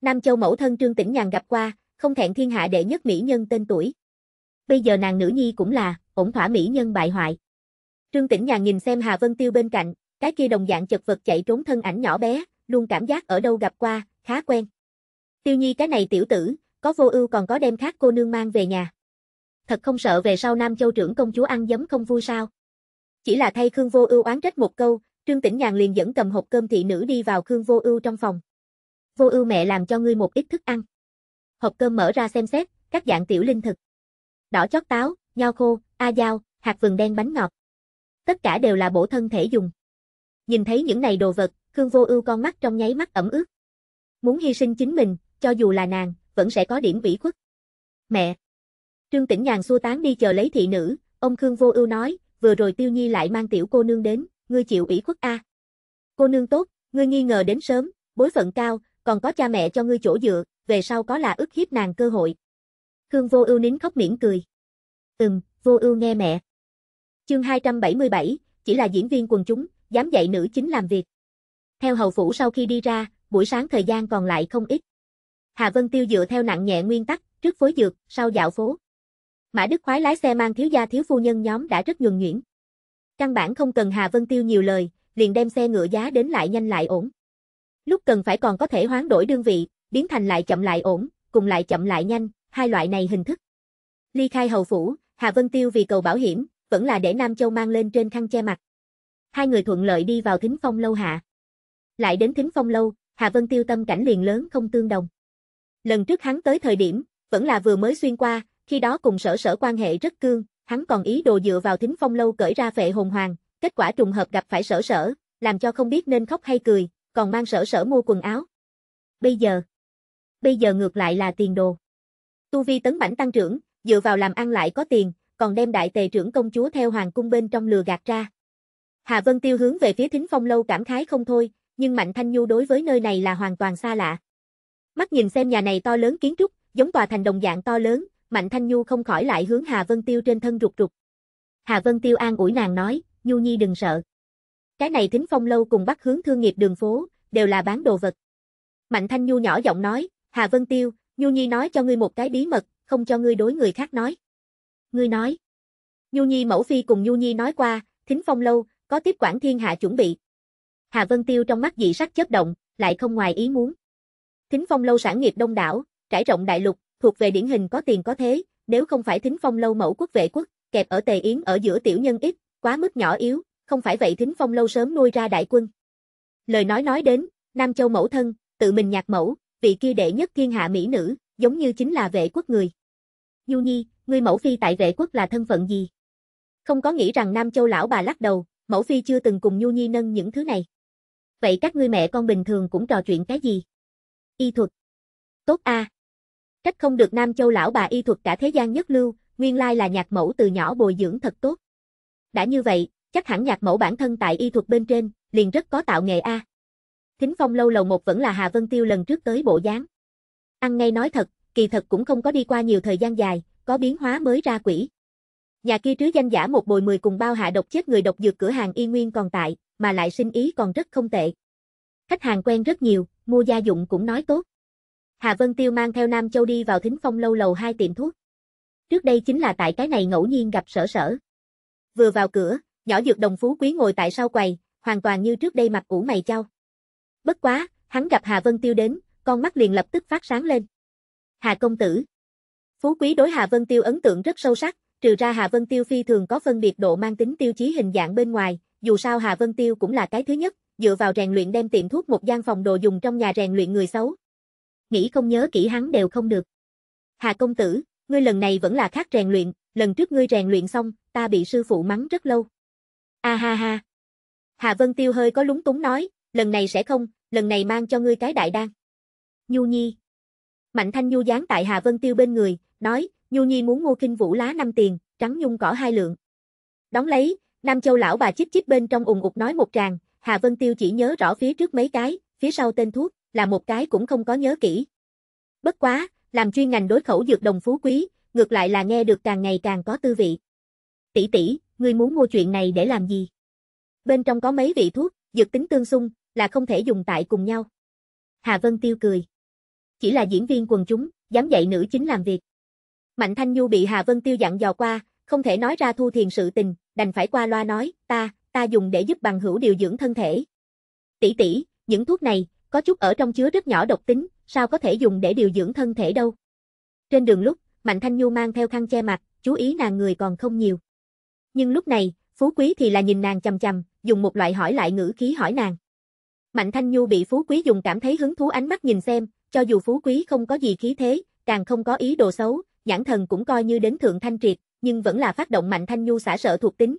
Nam Châu mẫu thân Trương Tĩnh Nhàn gặp qua, không thẹn thiên hạ đệ nhất mỹ nhân tên tuổi. Bây giờ nàng nữ nhi cũng là, ổn thỏa mỹ nhân bại hoại. Trương Tĩnh Nhàn nhìn xem Hà Vân Tiêu bên cạnh, cái kia đồng dạng chật vật chạy trốn thân ảnh nhỏ bé, luôn cảm giác ở đâu gặp qua, khá quen. Tiêu Nhi cái này tiểu tử, có vô ưu còn có đem khác cô nương mang về nhà. Thật không sợ về sau Nam Châu trưởng công chúa ăn dấm không vui sao. Chỉ là thay Khương vô ưu oán trách một câu, Trương Tĩnh Nhàn liền dẫn cầm hộp cơm thị nữ đi vào Khương Vô Ưu trong phòng. Vô Ưu mẹ làm cho ngươi một ít thức ăn. Hộp cơm mở ra xem xét, các dạng tiểu linh thực. Đỏ chót táo, nho khô, a dao, hạt vừng đen bánh ngọt. Tất cả đều là bổ thân thể dùng. Nhìn thấy những này đồ vật, Khương Vô Ưu con mắt trong nháy mắt ẩm ướt. Muốn hy sinh chính mình, cho dù là nàng, vẫn sẽ có điểm ủy khuất. Mẹ. Trương Tĩnh Nhàn xua tán đi chờ lấy thị nữ, ông Khương Vô Ưu nói, vừa rồi Tiêu Nhi lại mang tiểu cô nương đến, ngươi chịu ủy khuất a. À. Cô nương tốt, ngươi nghi ngờ đến sớm, bối phận cao, còn có cha mẹ cho ngươi chỗ dựa, về sau có là ức hiếp nàng cơ hội. Khương Vô Ưu nín khóc miễn cười. Ừm, Vô Ưu nghe mẹ. Chương 277, chỉ là diễn viên quần chúng, dám dạy nữ chính làm việc. Theo hầu phủ sau khi đi ra, buổi sáng thời gian còn lại không ít. hà Vân Tiêu dựa theo nặng nhẹ nguyên tắc, trước phối dược, sau dạo phố. Mã Đức khoái lái xe mang thiếu gia thiếu phu nhân nhóm đã rất nhuần nhuyễn. Căn bản không cần Hà Vân Tiêu nhiều lời, liền đem xe ngựa giá đến lại nhanh lại ổn. Lúc cần phải còn có thể hoán đổi đơn vị, biến thành lại chậm lại ổn, cùng lại chậm lại nhanh, hai loại này hình thức. Ly khai hầu phủ, Hà Vân Tiêu vì cầu bảo hiểm, vẫn là để Nam Châu mang lên trên khăn che mặt. Hai người thuận lợi đi vào thính phong lâu hạ. Lại đến thính phong lâu, Hà Vân Tiêu tâm cảnh liền lớn không tương đồng. Lần trước hắn tới thời điểm, vẫn là vừa mới xuyên qua, khi đó cùng sở sở quan hệ rất cương, hắn còn ý đồ dựa vào thính phong lâu cởi ra phệ hồn hoàng, kết quả trùng hợp gặp phải sở sở, làm cho không biết nên khóc hay cười, còn mang sở sở mua quần áo. Bây giờ, bây giờ ngược lại là tiền đồ. Tu vi tấn bảnh tăng trưởng, dựa vào làm ăn lại có tiền, còn đem đại tề trưởng công chúa theo hoàng cung bên trong lừa gạt ra. Hà Vân Tiêu hướng về phía thính phong lâu cảm khái không thôi, nhưng Mạnh Thanh Nhu đối với nơi này là hoàn toàn xa lạ. Mắt nhìn xem nhà này to lớn kiến trúc, giống tòa thành đồng dạng to lớn, Mạnh Thanh Nhu không khỏi lại hướng Hà Vân Tiêu trên thân rụt rụt. Hà Vân Tiêu an ủi nàng nói, Nhu Nhi đừng sợ. Cái này thính phong lâu cùng bắt hướng thương nghiệp đường phố, đều là bán đồ vật. Mạnh Thanh Nhu nhỏ giọng nói, Hà Vân Tiêu, Nhu Nhi nói cho ngươi một cái bí mật, không cho ngươi đối người khác nói. Ngươi nói. Nhu Nhi mẫu phi cùng Nhu Nhi nói qua, thính phong lâu, có tiếp quản thiên hạ chuẩn bị. Hà Vân Tiêu trong mắt dị sắc chớp động, lại không ngoài ý muốn. Thính phong lâu sản nghiệp đông đảo, trải rộng đại lục, thuộc về điển hình có tiền có thế, nếu không phải thính phong lâu mẫu quốc vệ quốc, kẹp ở tề yến ở giữa tiểu nhân ít, quá mức nhỏ yếu, không phải vậy thính phong lâu sớm nuôi ra đại quân. Lời nói nói đến, Nam Châu mẫu thân, tự mình nhạc mẫu, vị kia đệ nhất thiên hạ mỹ nữ, giống như chính là vệ quốc người. Du Nhi, ngươi mẫu phi tại vệ quốc là thân phận gì? Không có nghĩ rằng Nam Châu lão bà lắc đầu, mẫu phi chưa từng cùng Nhu Nhi nâng những thứ này. Vậy các ngươi mẹ con bình thường cũng trò chuyện cái gì? Y thuật. Tốt a, à, Trách không được Nam Châu lão bà y thuật cả thế gian nhất lưu, nguyên lai là nhạc mẫu từ nhỏ bồi dưỡng thật tốt. Đã như vậy, chắc hẳn nhạc mẫu bản thân tại y thuật bên trên, liền rất có tạo nghệ a. Thính Phong lâu lầu một vẫn là Hà Vân Tiêu lần trước tới bộ dáng. Ăn ngay nói thật, kỳ thật cũng không có đi qua nhiều thời gian dài, có biến hóa mới ra quỷ. Nhà kia trứ danh giả một bồi mười cùng bao hạ độc chết người độc dược cửa hàng y nguyên còn tại, mà lại sinh ý còn rất không tệ. Khách hàng quen rất nhiều, mua gia dụng cũng nói tốt. Hà Vân Tiêu mang theo Nam Châu đi vào thính phong lâu lầu hai tiệm thuốc. Trước đây chính là tại cái này ngẫu nhiên gặp sở sở. Vừa vào cửa, nhỏ dược đồng phú quý ngồi tại sau quầy, hoàn toàn như trước đây mặt cũ mày trao. Bất quá, hắn gặp Hà Vân Tiêu đến, con mắt liền lập tức phát sáng lên. Hà công tử. Phú quý đối Hà Vân Tiêu ấn tượng rất sâu sắc, trừ ra Hà Vân Tiêu phi thường có phân biệt độ mang tính tiêu chí hình dạng bên ngoài, dù sao Hà Vân Tiêu cũng là cái thứ nhất, dựa vào rèn luyện đem tiệm thuốc một gian phòng đồ dùng trong nhà rèn luyện người xấu, nghĩ không nhớ kỹ hắn đều không được. Hà công tử, ngươi lần này vẫn là khác rèn luyện, lần trước ngươi rèn luyện xong, ta bị sư phụ mắng rất lâu. A ha ha. Hà Vân Tiêu hơi có lúng túng nói, lần này sẽ không, lần này mang cho ngươi cái đại đan. Nhu Nhi. Mạnh Thanh Nhu dán tại Hà Vân Tiêu bên người, nói, Nhu Nhi muốn mua kinh vũ lá 5 tiền, trắng nhung cỏ hai lượng. Đóng lấy, Nam Châu lão bà chích chích bên trong ùng ục nói một tràng, Hà Vân Tiêu chỉ nhớ rõ phía trước mấy cái, phía sau tên thuốc là một cái cũng không có nhớ kỹ. Bất quá, làm chuyên ngành đối khẩu dược đồng phú quý, ngược lại là nghe được càng ngày càng có tư vị. Tỷ tỷ, ngươi muốn mua chuyện này để làm gì? Bên trong có mấy vị thuốc, dược tính tương xung, là không thể dùng tại cùng nhau. Hà Vân Tiêu cười. Chỉ là diễn viên quần chúng, dám dạy nữ chính làm việc. Mạnh Thanh Nhu bị Hà Vân Tiêu dặn dò qua, không thể nói ra thu thiền sự tình, đành phải qua loa nói, ta, ta dùng để giúp bằng hữu điều dưỡng thân thể. Tỷ tỷ, những thuốc này, có chút ở trong chứa rất nhỏ độc tính, sao có thể dùng để điều dưỡng thân thể đâu. Trên đường lúc, Mạnh Thanh Nhu mang theo khăn che mặt, chú ý nàng người còn không nhiều. Nhưng lúc này, Phú Quý thì là nhìn nàng chằm chằm, dùng một loại hỏi lại ngữ khí hỏi nàng. Mạnh Thanh Nhu bị Phú Quý dùng cảm thấy hứng thú ánh mắt nhìn xem, cho dù Phú Quý không có gì khí thế, càng không có ý đồ xấu, nhãn thần cũng coi như đến thượng thanh triệt, nhưng vẫn là phát động Mạnh Thanh Nhu xả sợ thuộc tính.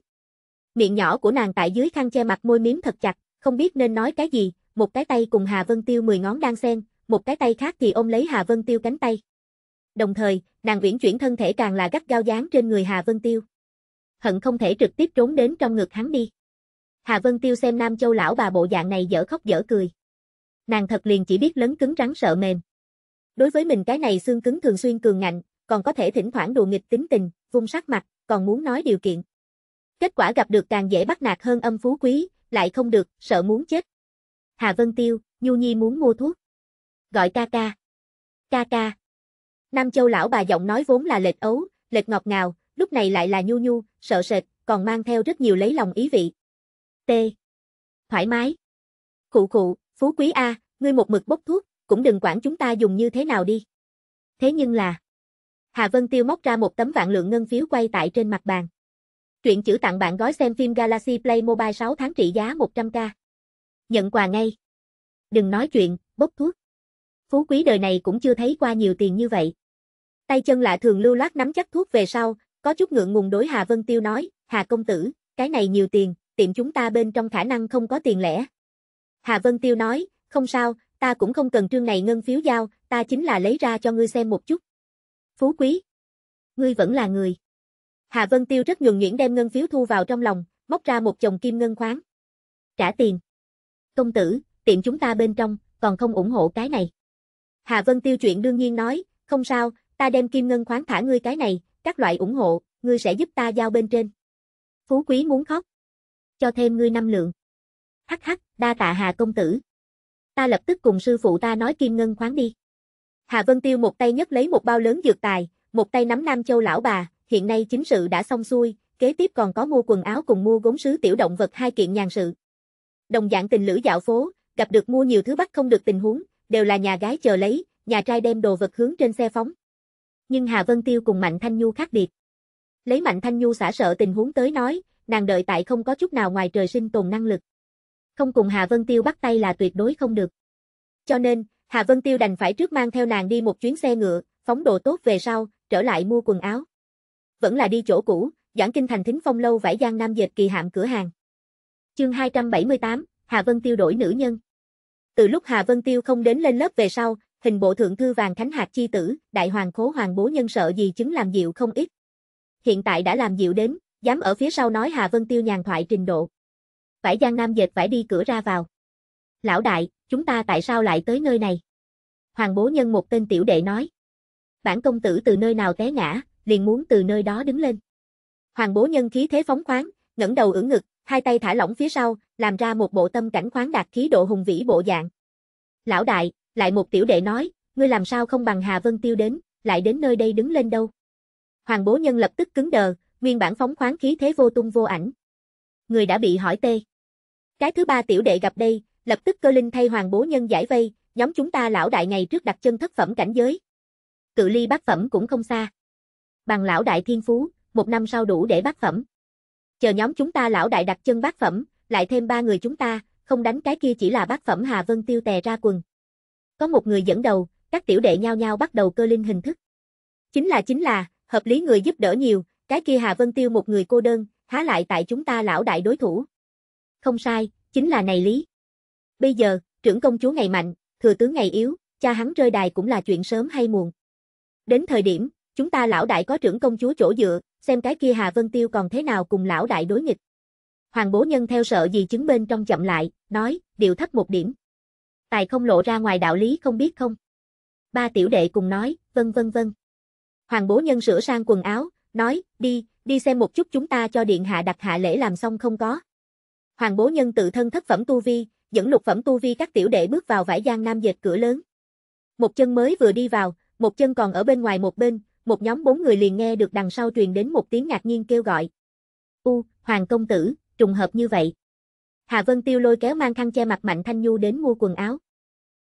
Miệng nhỏ của nàng tại dưới khăn che mặt môi miếm thật chặt, không biết nên nói cái gì, một cái tay cùng Hà Vân Tiêu mười ngón đang xen, một cái tay khác thì ôm lấy Hà Vân Tiêu cánh tay. Đồng thời, nàng viễn chuyển thân thể càng là gắt gao dán trên người Hà Vân Tiêu. Hận không thể trực tiếp trốn đến trong ngực hắn đi. Hà Vân Tiêu xem Nam Châu lão bà bộ dạng này dở khóc dở cười. Nàng thật liền chỉ biết lớn cứng rắn sợ mềm. Đối với mình cái này xương cứng thường xuyên cường ngạnh, còn có thể thỉnh thoảng đùa nghịch tính tình, vung sắc mặt, còn muốn nói điều kiện. Kết quả gặp được càng dễ bắt nạt hơn âm phú quý, lại không được, sợ muốn chết. Hà Vân Tiêu, Nhu Nhi muốn mua thuốc. Gọi ca ca. Ca ca. Nam Châu lão bà giọng nói vốn là lệch ấu, lệch ngọt ngào, lúc này lại là nhu nhu, sợ sệt, còn mang theo rất nhiều lấy lòng ý vị. T. Thoải mái. Khụ khụ, phú quý A, ngươi một mực bốc thuốc, cũng đừng quản chúng ta dùng như thế nào đi. Thế nhưng là... Hà Vân Tiêu móc ra một tấm vạn lượng ngân phiếu quay tại trên mặt bàn. Truyện chữ tặng bạn gói xem phim Galaxy Play Mobile 6 tháng trị giá 100k. Nhận quà ngay. Đừng nói chuyện, bốc thuốc. Phú quý đời này cũng chưa thấy qua nhiều tiền như vậy. Tay chân lạ thường lưu loát nắm chắc thuốc về sau, có chút ngượng ngùng đối Hà Vân Tiêu nói, Hà công tử, cái này nhiều tiền, tiệm chúng ta bên trong khả năng không có tiền lẻ. Hà Vân Tiêu nói, không sao, ta cũng không cần trương này ngân phiếu giao, ta chính là lấy ra cho ngươi xem một chút. Phú quý, ngươi vẫn là người. Hà Vân Tiêu rất nhuần nhuyễn đem ngân phiếu thu vào trong lòng, móc ra một chồng kim ngân khoáng. Trả tiền công tử, tiệm chúng ta bên trong, còn không ủng hộ cái này. Hà Vân Tiêu chuyện đương nhiên nói, không sao, ta đem kim ngân khoáng thả ngươi cái này, các loại ủng hộ, ngươi sẽ giúp ta giao bên trên. Phú quý muốn khóc. Cho thêm ngươi năm lượng. Hắc hắc, đa tạ Hà công tử. Ta lập tức cùng sư phụ ta nói kim ngân khoáng đi. Hà Vân Tiêu một tay nhấc lấy một bao lớn dược tài, một tay nắm Nam Châu lão bà, hiện nay chính sự đã xong xuôi, kế tiếp còn có mua quần áo cùng mua gốm sứ tiểu động vật hai kiện nhàn sự. Đồng dạng tình lữ dạo phố, gặp được mua nhiều thứ bắt không được tình huống, đều là nhà gái chờ lấy, nhà trai đem đồ vật hướng trên xe phóng. Nhưng Hà Vân Tiêu cùng Mạnh Thanh Nhu khác biệt. Lấy Mạnh Thanh Nhu xả sợ tình huống tới nói, nàng đợi tại không có chút nào ngoài trời sinh tồn năng lực. Không cùng Hà Vân Tiêu bắt tay là tuyệt đối không được. Cho nên, Hà Vân Tiêu đành phải trước mang theo nàng đi một chuyến xe ngựa, phóng đồ tốt về sau, trở lại mua quần áo. Vẫn là đi chỗ cũ, Doãn Kinh Thành Thính Phong lâu vải Giang Nam Dệt kỳ hạm cửa hàng. Chương 278, Hà Vân Tiêu đổi nữ nhân. Từ lúc Hà Vân Tiêu không đến lên lớp về sau, hình bộ thượng thư vàng thánh hạt chi tử, đại hoàng khố hoàng bố nhân sợ gì chứng làm dịu không ít. Hiện tại đã làm dịu đến, dám ở phía sau nói Hà Vân Tiêu nhàn thoại trình độ. phải Giang Nam dệt phải đi cửa ra vào. Lão đại, chúng ta tại sao lại tới nơi này? Hoàng bố nhân một tên tiểu đệ nói. Bản công tử từ nơi nào té ngã, liền muốn từ nơi đó đứng lên. Hoàng bố nhân khí thế phóng khoáng, ngẩng đầu ưỡn ngực, hai tay thả lỏng phía sau, làm ra một bộ tâm cảnh khoáng đạt khí độ hùng vĩ bộ dạng. Lão đại, lại một tiểu đệ nói, ngươi làm sao không bằng Hà Vân Tiêu đến, lại đến nơi đây đứng lên đâu. Hoàng bố nhân lập tức cứng đờ, nguyên bản phóng khoáng khí thế vô tung vô ảnh. Người đã bị hỏi tê. Cái thứ ba tiểu đệ gặp đây, lập tức cơ linh thay hoàng bố nhân giải vây, nhóm chúng ta lão đại ngày trước đặt chân thất phẩm cảnh giới. Cự ly bát phẩm cũng không xa. Bằng lão đại thiên phú, một năm sau đủ để bát phẩm chờ nhóm chúng ta lão đại đặt chân bát phẩm, lại thêm ba người chúng ta, không đánh cái kia chỉ là bát phẩm Hà Vân Tiêu tè ra quần. Có một người dẫn đầu, các tiểu đệ nhao nhau bắt đầu cơ linh hình thức. Chính là chính là, hợp lý người giúp đỡ nhiều, cái kia Hà Vân Tiêu một người cô đơn, há lại tại chúng ta lão đại đối thủ. Không sai, chính là này lý. Bây giờ, trưởng công chúa ngày mạnh, thừa tướng ngày yếu, cha hắn rơi đài cũng là chuyện sớm hay muộn. Đến thời điểm, chúng ta lão đại có trưởng công chúa chỗ dựa, xem cái kia Hà Vân Tiêu còn thế nào cùng lão đại đối nghịch. Hoàng bố nhân theo sợ gì chứng bên trong chậm lại, nói, điều thấp một điểm. Tài không lộ ra ngoài đạo lý không biết không. Ba tiểu đệ cùng nói, vân vân vân. Hoàng bố nhân sửa sang quần áo, nói, đi, đi xem một chút chúng ta cho điện hạ đặt hạ lễ làm xong không có. Hoàng bố nhân tự thân thất phẩm tu vi, dẫn lục phẩm tu vi các tiểu đệ bước vào vải giang nam dệt cửa lớn. Một chân mới vừa đi vào, một chân còn ở bên ngoài một bên, một nhóm bốn người liền nghe được đằng sau truyền đến một tiếng ngạc nhiên kêu gọi. U, Hoàng Công Tử, trùng hợp như vậy. Hà Vân Tiêu lôi kéo mang khăn che mặt Mạnh Thanh Nhu đến mua quần áo.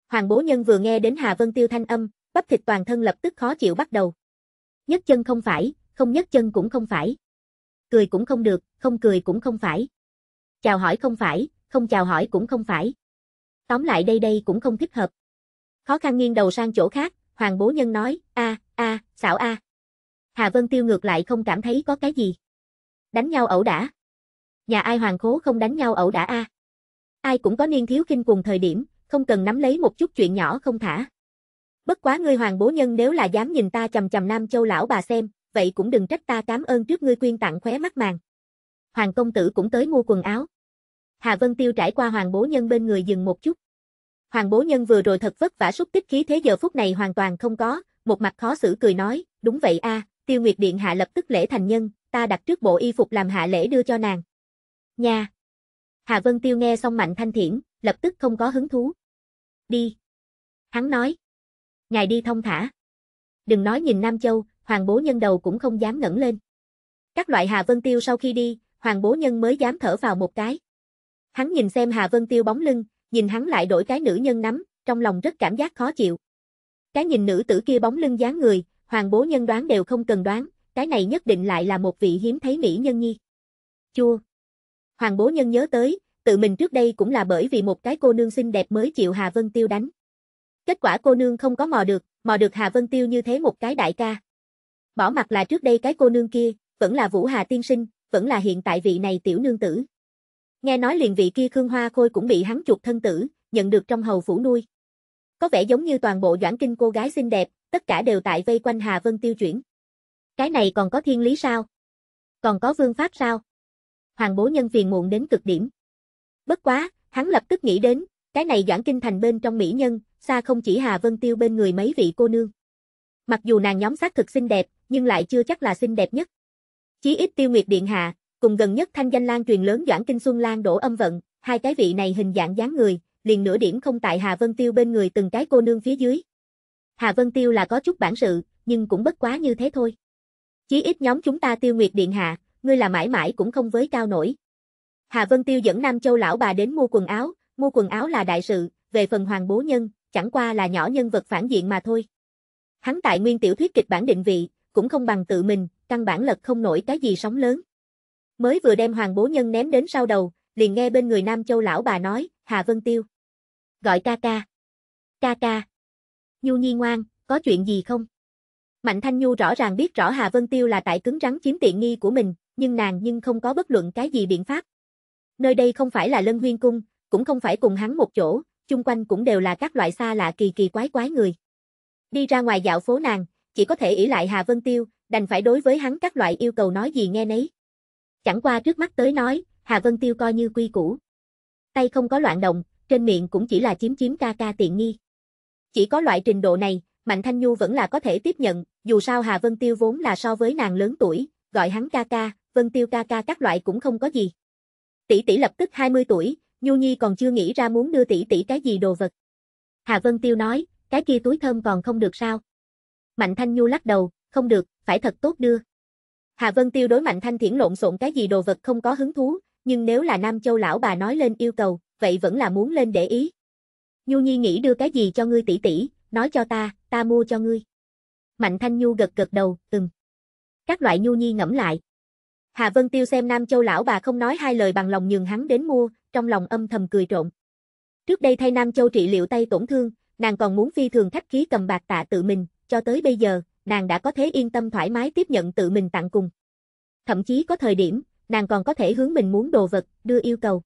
Hoàng Bố Nhân vừa nghe đến Hà Vân Tiêu thanh âm, bắp thịt toàn thân lập tức khó chịu bắt đầu. Nhất chân không phải, không nhất chân cũng không phải. Cười cũng không được, không cười cũng không phải. Chào hỏi không phải, không chào hỏi cũng không phải. Tóm lại đây đây cũng không thích hợp. Khó khăn nghiêng đầu sang chỗ khác, Hoàng Bố Nhân nói, a, a, xảo a. Hà Vân Tiêu ngược lại không cảm thấy có cái gì. Đánh nhau ẩu đả. Nhà ai hoàng khố không đánh nhau ẩu đả a. Ai cũng có niên thiếu kinh cùng thời điểm, không cần nắm lấy một chút chuyện nhỏ không thả. Bất quá ngươi hoàng bố nhân nếu là dám nhìn ta chầm chầm Nam Châu lão bà xem, vậy cũng đừng trách ta cảm ơn trước ngươi quyên tặng khóe mắt màng. Hoàng công tử cũng tới mua quần áo. Hà Vân Tiêu trải qua hoàng bố nhân bên người dừng một chút. Hoàng Bố Nhân vừa rồi thật vất vả xúc tích khí thế giờ phút này hoàn toàn không có, một mặt khó xử cười nói, đúng vậy a, Tiêu Nguyệt Điện hạ lập tức lễ thành nhân, ta đặt trước bộ y phục làm hạ lễ đưa cho nàng. Nha. Hà Vân Tiêu nghe xong Mạnh Thanh Thiển, lập tức không có hứng thú. Đi. Hắn nói. Ngài đi thông thả. Đừng nói nhìn Nam Châu, Hoàng Bố Nhân đầu cũng không dám ngẩng lên. Các loại Hà Vân Tiêu sau khi đi, Hoàng Bố Nhân mới dám thở vào một cái. Hắn nhìn xem Hà Vân Tiêu bóng lưng, nhìn hắn lại đổi cái nữ nhân nắm, trong lòng rất cảm giác khó chịu. Cái nhìn nữ tử kia bóng lưng dáng người, hoàng bố nhân đoán đều không cần đoán, cái này nhất định lại là một vị hiếm thấy mỹ nhân nhi. Chua. Hoàng bố nhân nhớ tới, tự mình trước đây cũng là bởi vì một cái cô nương xinh đẹp mới chịu Hà Vân Tiêu đánh. Kết quả cô nương không có mò được, mò được Hà Vân Tiêu như thế một cái đại ca. Bỏ mặt là trước đây cái cô nương kia, vẫn là Vũ Hà tiên sinh, vẫn là hiện tại vị này tiểu nương tử. Nghe nói liền vị kia Khương Hoa Khôi cũng bị hắn chuột thân tử, nhận được trong hầu phủ nuôi. Có vẻ giống như toàn bộ Doãn Kinh cô gái xinh đẹp, tất cả đều tại vây quanh Hà Vân tiêu chuyển. Cái này còn có thiên lý sao? Còn có vương pháp sao? Hoàng bố nhân phiền muộn đến cực điểm. Bất quá, hắn lập tức nghĩ đến, cái này Doãn Kinh thành bên trong mỹ nhân, xa không chỉ Hà Vân tiêu bên người mấy vị cô nương. Mặc dù nàng nhóm xác thực xinh đẹp, nhưng lại chưa chắc là xinh đẹp nhất. Chí ít tiêu nguyệt điện hạ, cùng gần nhất thanh danh lan truyền lớn Doãn Kinh Xuân Lan đổ âm vận, hai cái vị này hình dạng dáng người, liền nửa điểm không tại Hà Vân Tiêu bên người từng cái cô nương phía dưới. Hà Vân Tiêu là có chút bản sự, nhưng cũng bất quá như thế thôi. Chí ít nhóm chúng ta tiêu nguyệt điện hạ, ngươi là mãi mãi cũng không với cao nổi. Hà Vân Tiêu dẫn Nam Châu lão bà đến mua quần áo, mua quần áo là đại sự, về phần hoàng bố nhân, chẳng qua là nhỏ nhân vật phản diện mà thôi. Hắn tại nguyên tiểu thuyết kịch bản định vị, cũng không bằng tự mình, căn bản lật không nổi cái gì sóng lớn mới vừa đem hoàng bố nhân ném đến sau đầu, liền nghe bên người Nam Châu lão bà nói, Hà Vân Tiêu. Gọi ca ca. Ca ca. Nhu nhi ngoan, có chuyện gì không? Mạnh Thanh Nhu rõ ràng biết rõ Hà Vân Tiêu là tại cứng rắn chiếm tiện nghi của mình, nhưng nàng nhưng không có bất luận cái gì biện pháp. Nơi đây không phải là lân huyên cung, cũng không phải cùng hắn một chỗ, chung quanh cũng đều là các loại xa lạ kỳ kỳ quái quái người. Đi ra ngoài dạo phố nàng, chỉ có thể ỷ lại Hà Vân Tiêu, đành phải đối với hắn các loại yêu cầu nói gì nghe nấy. Chẳng qua trước mắt tới nói, Hà Vân Tiêu coi như quy củ. Tay không có loạn động, trên miệng cũng chỉ là chiếm chiếm ca ca tiện nghi. Chỉ có loại trình độ này, Mạnh Thanh Nhu vẫn là có thể tiếp nhận, dù sao Hà Vân Tiêu vốn là so với nàng lớn tuổi, gọi hắn ca ca, Vân Tiêu ca ca các loại cũng không có gì. Tỷ tỷ lập tức 20 tuổi, Nhu Nhi còn chưa nghĩ ra muốn đưa tỷ tỷ cái gì đồ vật. Hà Vân Tiêu nói, cái kia túi thơm còn không được sao? Mạnh Thanh Nhu lắc đầu, không được, phải thật tốt đưa. Hà Vân Tiêu đối mạnh thanh thiển lộn xộn cái gì đồ vật không có hứng thú, nhưng nếu là Nam Châu lão bà nói lên yêu cầu, vậy vẫn là muốn lên để ý. Nhu Nhi nghĩ đưa cái gì cho ngươi tỷ tỷ, nói cho ta, ta mua cho ngươi. Mạnh Thanh Nhu gật gật đầu, ừm. Các loại Nhu Nhi ngẫm lại. Hà Vân Tiêu xem Nam Châu lão bà không nói hai lời bằng lòng nhường hắn đến mua, trong lòng âm thầm cười trộn. Trước đây thay Nam Châu trị liệu tay tổn thương, nàng còn muốn phi thường khách khí cầm bạc tạ tự mình, cho tới bây giờ, nàng đã có thế yên tâm thoải mái tiếp nhận tự mình tặng cùng. Thậm chí có thời điểm, nàng còn có thể hướng mình muốn đồ vật, đưa yêu cầu.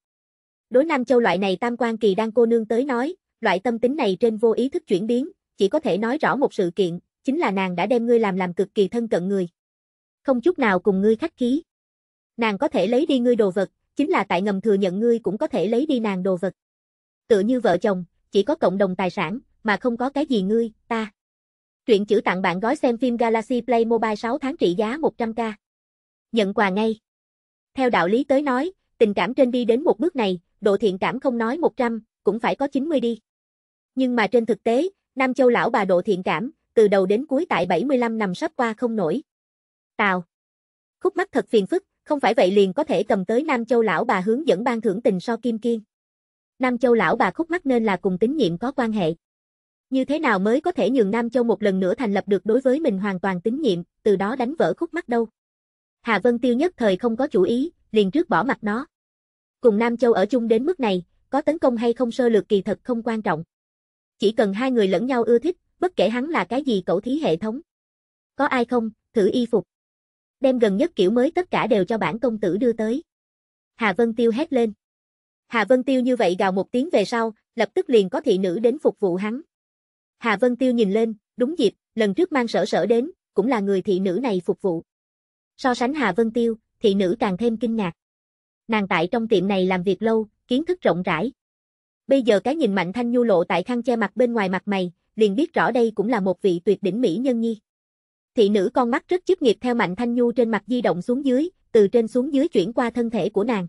Đối Nam Châu loại này tam quan kỳ đang cô nương tới nói, loại tâm tính này trên vô ý thức chuyển biến, chỉ có thể nói rõ một sự kiện, chính là nàng đã đem ngươi làm làm cực kỳ thân cận người. Không chút nào cùng ngươi khách khí. Nàng có thể lấy đi ngươi đồ vật, chính là tại ngầm thừa nhận ngươi cũng có thể lấy đi nàng đồ vật. Tựa như vợ chồng, chỉ có cộng đồng tài sản, mà không có cái gì ngươi, ta. Truyện chữ tặng bạn gói xem phim Galaxy Play Mobile 6 tháng trị giá 100k. Nhận quà ngay. Theo đạo lý tới nói, tình cảm trên đi đến một bước này, độ thiện cảm không nói 100, cũng phải có 90 đi. Nhưng mà trên thực tế, Nam Châu lão bà độ thiện cảm, từ đầu đến cuối tại 75 năm sắp qua không nổi. Tào. Khúc mắt thật phiền phức, không phải vậy liền có thể cầm tới Nam Châu lão bà hướng dẫn ban thưởng tình so kim kiên. Nam Châu lão bà khúc mắt nên là cùng tín nhiệm có quan hệ. Như thế nào mới có thể nhường Nam Châu một lần nữa thành lập được đối với mình hoàn toàn tín nhiệm, từ đó đánh vỡ khúc mắt đâu? Hà Vân Tiêu nhất thời không có chủ ý, liền trước bỏ mặt nó. Cùng Nam Châu ở chung đến mức này, có tấn công hay không sơ lược kỳ thật không quan trọng. Chỉ cần hai người lẫn nhau ưa thích, bất kể hắn là cái gì cẩu thí hệ thống. Có ai không, thử y phục. Đem gần nhất kiểu mới tất cả đều cho bản công tử đưa tới. Hà Vân Tiêu hét lên. Hà Vân Tiêu như vậy gào một tiếng về sau, lập tức liền có thị nữ đến phục vụ hắn. Hà Vân Tiêu nhìn lên, đúng dịp, lần trước mang sở sở đến, cũng là người thị nữ này phục vụ. So sánh Hà Vân Tiêu, thị nữ càng thêm kinh ngạc. Nàng tại trong tiệm này làm việc lâu, kiến thức rộng rãi. Bây giờ cái nhìn Mạnh Thanh Nhu lộ tại khăn che mặt bên ngoài mặt mày, liền biết rõ đây cũng là một vị tuyệt đỉnh mỹ nhân nhi. Thị nữ con mắt rất chức nghiệp theo Mạnh Thanh Nhu trên mặt di động xuống dưới, từ trên xuống dưới chuyển qua thân thể của nàng.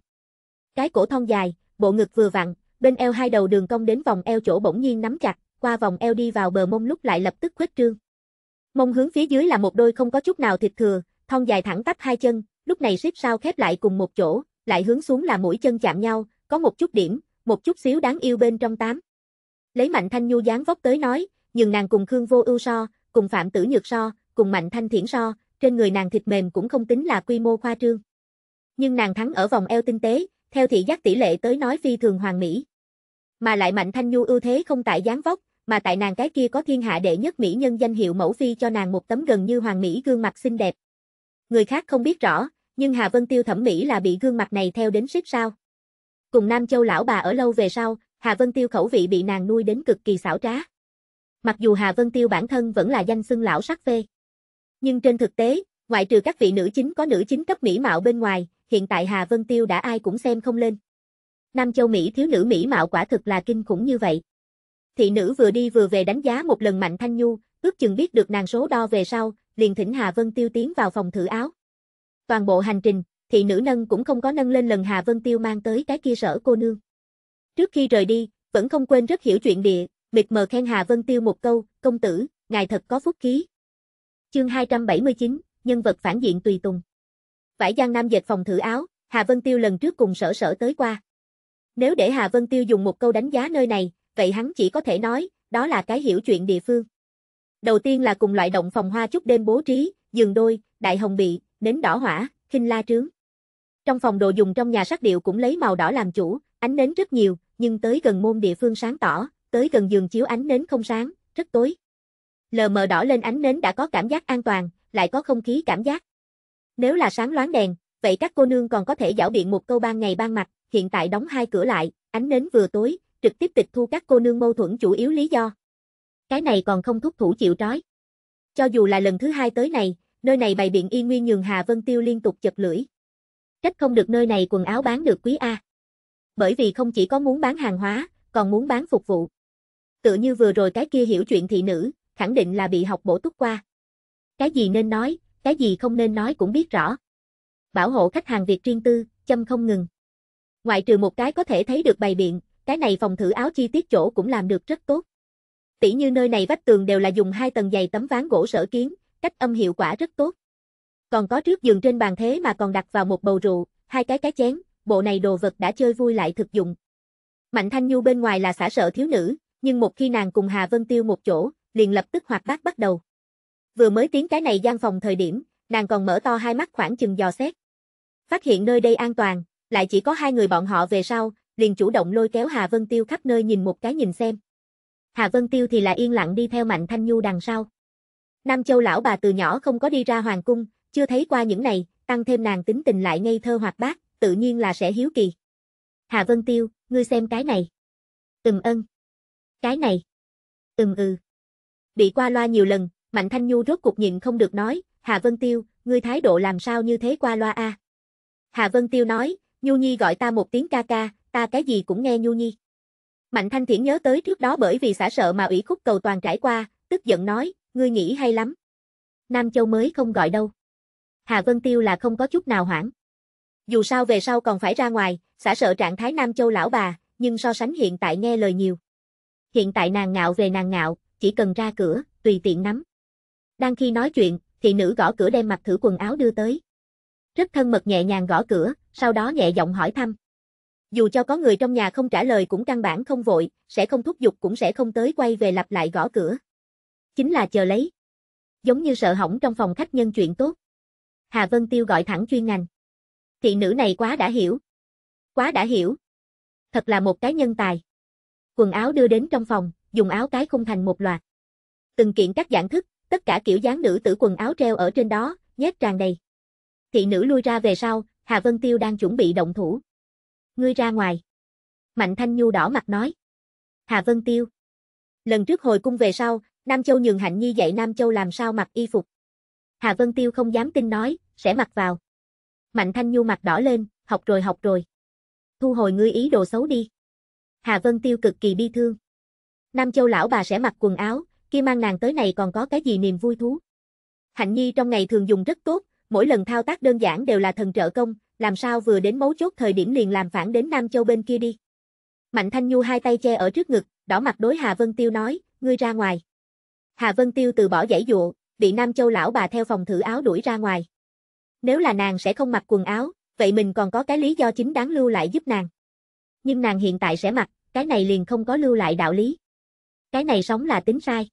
Cái cổ thon dài, bộ ngực vừa vặn, bên eo hai đầu đường cong đến vòng eo chỗ bỗng nhiên nắm chặt, qua vòng eo đi vào bờ mông lúc lại lập tức khuếch trương. Mông hướng phía dưới là một đôi không có chút nào thịt thừa, thon dài thẳng tắp hai chân, lúc này xếp sao khép lại cùng một chỗ, lại hướng xuống là mũi chân chạm nhau, có một chút điểm, một chút xíu đáng yêu bên trong tám. Lấy Mạnh Thanh Nhu dáng vóc tới nói, nhưng nàng cùng Khương Vô Ưu so, cùng Phạm Tử Nhược so, cùng Mạnh Thanh Thiển so, trên người nàng thịt mềm cũng không tính là quy mô khoa trương. Nhưng nàng thắng ở vòng eo tinh tế, theo thị giác tỷ lệ tới nói phi thường hoàn mỹ. Mà lại Mạnh Thanh Nhu ưu thế không tại dáng vóc, mà tại nàng cái kia có thiên hạ đệ nhất mỹ nhân danh hiệu mẫu phi cho nàng một tấm gần như hoàng mỹ gương mặt xinh đẹp. Người khác không biết rõ, nhưng Hà Vân Tiêu thẩm mỹ là bị gương mặt này theo đến xích sao. Cùng Nam Châu lão bà ở lâu về sau, Hà Vân Tiêu khẩu vị bị nàng nuôi đến cực kỳ xảo trá. Mặc dù Hà Vân Tiêu bản thân vẫn là danh xưng lão sắc phê. Nhưng trên thực tế, ngoại trừ các vị nữ chính có nữ chính cấp mỹ mạo bên ngoài, hiện tại Hà Vân Tiêu đã ai cũng xem không lên. Nam Châu Mỹ thiếu nữ mỹ mạo quả thực là kinh khủng như vậy thị nữ vừa đi vừa về đánh giá một lần Mạnh Thanh Nhu, ước chừng biết được nàng số đo về sau, liền thỉnh Hà Vân Tiêu tiến vào phòng thử áo. Toàn bộ hành trình, thị nữ nâng cũng không có nâng lên lần Hà Vân Tiêu mang tới cái kia sở cô nương. Trước khi rời đi, vẫn không quên rất hiểu chuyện địa, mịt mờ khen Hà Vân Tiêu một câu, công tử, ngài thật có phúc khí. Chương 279, nhân vật phản diện tùy tùng. Vải Giang Nam dệt phòng thử áo, Hà Vân Tiêu lần trước cùng sở sở tới qua. Nếu để Hà Vân Tiêu dùng một câu đánh giá nơi này, vậy hắn chỉ có thể nói, đó là cái hiểu chuyện địa phương. Đầu tiên là cùng loại động phòng hoa chúc đêm bố trí, giường đôi, đại hồng bị, nến đỏ hỏa, khinh la trướng. Trong phòng đồ dùng trong nhà sắc điệu cũng lấy màu đỏ làm chủ, ánh nến rất nhiều, nhưng tới gần môn địa phương sáng tỏ, tới gần giường chiếu ánh nến không sáng, rất tối. Lờ mờ đỏ lên ánh nến đã có cảm giác an toàn, lại có không khí cảm giác. Nếu là sáng loáng đèn, vậy các cô nương còn có thể dảo biện một câu ban ngày ban mặt, hiện tại đóng hai cửa lại, ánh nến vừa tối, trực tiếp tịch thu các cô nương mâu thuẫn chủ yếu lý do. Cái này còn không thúc thủ chịu trói. Cho dù là lần thứ hai tới này, nơi này bày biện y nguyên nhường Hà Vân Tiêu liên tục chật lưỡi. Trách không được nơi này quần áo bán được quý A. Bởi vì không chỉ có muốn bán hàng hóa, còn muốn bán phục vụ. tự như vừa rồi cái kia hiểu chuyện thị nữ, khẳng định là bị học bổ túc qua. Cái gì nên nói, cái gì không nên nói cũng biết rõ. Bảo hộ khách hàng việc riêng tư, châm không ngừng. Ngoại trừ một cái có thể thấy được bày biện, cái này phòng thử áo chi tiết chỗ cũng làm được rất tốt. Tỷ như nơi này vách tường đều là dùng hai tầng dày tấm ván gỗ sở kiến, cách âm hiệu quả rất tốt. Còn có trước giường trên bàn thế mà còn đặt vào một bầu rượu, hai cái cái chén, bộ này đồ vật đã chơi vui lại thực dụng. Mạnh Thanh Nhu bên ngoài là xả sợ thiếu nữ, nhưng một khi nàng cùng Hà Vân Tiêu một chỗ, liền lập tức hoạt bát bắt đầu. Vừa mới tiến cái này gian phòng thời điểm, nàng còn mở to hai mắt khoảng chừng dò xét. Phát hiện nơi đây an toàn, lại chỉ có hai người bọn họ về sau, liền chủ động lôi kéo Hà Vân Tiêu khắp nơi nhìn một cái nhìn xem. Hà Vân Tiêu thì là yên lặng đi theo Mạnh Thanh Nhu đằng sau. Nam Châu lão bà từ nhỏ không có đi ra hoàng cung, chưa thấy qua những này, tăng thêm nàng tính tình lại ngây thơ hoạt bát, tự nhiên là sẽ hiếu kỳ. Hà Vân Tiêu, ngươi xem cái này. Ừm ân. Cái này. Ừm ừ. Bị qua loa nhiều lần, Mạnh Thanh Nhu rốt cuộc nhìn không được nói, Hà Vân Tiêu, ngươi thái độ làm sao như thế qua loa a? À? Hà Vân Tiêu nói, Nhu Nhi gọi ta một tiếng ca ca, ta cái gì cũng nghe nhu nhi. Mạnh Thanh Thiển nhớ tới trước đó bởi vì xả sợ mà ủy khúc cầu toàn trải qua, tức giận nói, ngươi nghĩ hay lắm. Nam Châu mới không gọi đâu. Hà Vân Tiêu là không có chút nào hoảng. Dù sao về sau còn phải ra ngoài, xả sợ trạng thái Nam Châu lão bà, nhưng so sánh hiện tại nghe lời nhiều. Hiện tại nàng ngạo về nàng ngạo, chỉ cần ra cửa, tùy tiện nắm. Đang khi nói chuyện, thì nữ gõ cửa đem mặt thử quần áo đưa tới. Rất thân mật nhẹ nhàng gõ cửa, sau đó nhẹ giọng hỏi thăm. Dù cho có người trong nhà không trả lời cũng căn bản không vội, sẽ không thúc giục cũng sẽ không tới quay về lặp lại gõ cửa. Chính là chờ lấy. Giống như sợ hỏng trong phòng khách nhân chuyện tốt. Hà Vân Tiêu gọi thẳng chuyên ngành. Thị nữ này quá đã hiểu. Quá đã hiểu. Thật là một cái nhân tài. Quần áo đưa đến trong phòng, dùng áo cái khung thành một loạt. Từng kiện các dạng thức, tất cả kiểu dáng nữ tử quần áo treo ở trên đó, nhét tràn đầy. Thị nữ lui ra về sau, Hà Vân Tiêu đang chuẩn bị động thủ ngươi ra ngoài. Mạnh Thanh Nhu đỏ mặt nói. Hà Vân Tiêu. Lần trước hồi cung về sau, Nam Châu nhường Hạnh Nhi dạy Nam Châu làm sao mặc y phục. Hà Vân Tiêu không dám tin nói, sẽ mặc vào. Mạnh Thanh Nhu mặt đỏ lên, học rồi học rồi. Thu hồi ngươi ý đồ xấu đi. Hà Vân Tiêu cực kỳ bi thương. Nam Châu lão bà sẽ mặc quần áo, kia mang nàng tới này còn có cái gì niềm vui thú. Hạnh Nhi trong ngày thường dùng rất tốt, mỗi lần thao tác đơn giản đều là thần trợ công, làm sao vừa đến mấu chốt thời điểm liền làm phản đến Nam Châu bên kia đi. Mạnh Thanh Nhu hai tay che ở trước ngực, đỏ mặt đối Hà Vân Tiêu nói, ngươi ra ngoài. Hà Vân Tiêu từ bỏ giải dụa, bị Nam Châu lão bà theo phòng thử áo đuổi ra ngoài. Nếu là nàng sẽ không mặc quần áo, vậy mình còn có cái lý do chính đáng lưu lại giúp nàng. Nhưng nàng hiện tại sẽ mặc, cái này liền không có lưu lại đạo lý. Cái này sống là tính sai.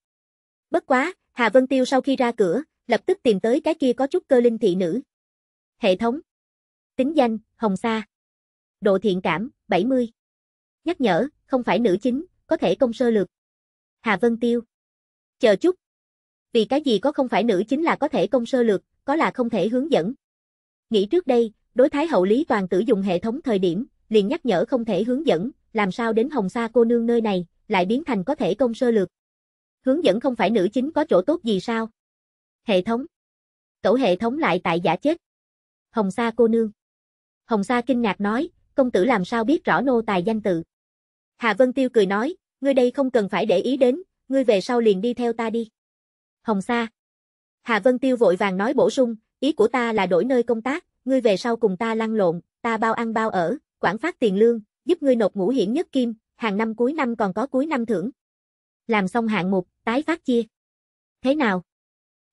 Bất quá, Hà Vân Tiêu sau khi ra cửa, lập tức tìm tới cái kia có chút cơ linh thị nữ. Hệ thống, Tính danh, Hồng Sa. Độ thiện cảm, 70. Nhắc nhở, không phải nữ chính, có thể công sơ lược. Hà Vân Tiêu. Chờ chút. Vì cái gì có không phải nữ chính là có thể công sơ lược, có là không thể hướng dẫn. Nghĩ trước đây, đối thái hậu Lý Toàn tử dùng hệ thống thời điểm, liền nhắc nhở không thể hướng dẫn, làm sao đến Hồng Sa cô nương nơi này, lại biến thành có thể công sơ lược. Hướng dẫn không phải nữ chính có chỗ tốt gì sao? Hệ thống. Cẩu hệ thống lại tại giả chết. Hồng Sa cô nương. Hồng Sa kinh ngạc nói, công tử làm sao biết rõ nô tài danh tự. Hà Vân Tiêu cười nói, ngươi đây không cần phải để ý đến, ngươi về sau liền đi theo ta đi. Hồng Sa. Hà Vân Tiêu vội vàng nói bổ sung, ý của ta là đổi nơi công tác, ngươi về sau cùng ta lăn lộn, ta bao ăn bao ở, quản phát tiền lương, giúp ngươi nộp ngũ hiển nhất kim, hàng năm cuối năm còn có cuối năm thưởng. Làm xong hạng mục, tái phát chia. Thế nào?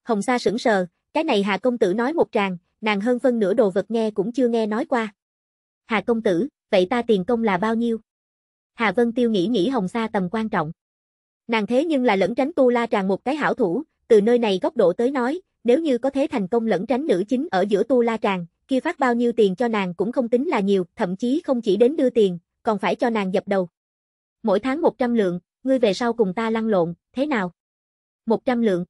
Hồng Sa sững sờ, cái này Hà công tử nói một tràng, nàng hơn phân nửa đồ vật nghe cũng chưa nghe nói qua. Hà công tử, vậy ta tiền công là bao nhiêu? Hà Vân Tiêu nghĩ nghĩ Hồng Sa tầm quan trọng. Nàng thế nhưng là lẫn tránh tu la tràn một cái hảo thủ, từ nơi này góc độ tới nói, nếu như có thế thành công lẫn tránh nữ chính ở giữa tu la tràn, kia phát bao nhiêu tiền cho nàng cũng không tính là nhiều, thậm chí không chỉ đến đưa tiền, còn phải cho nàng dập đầu. Mỗi tháng 100 lượng, ngươi về sau cùng ta lăn lộn, thế nào? 100 lượng.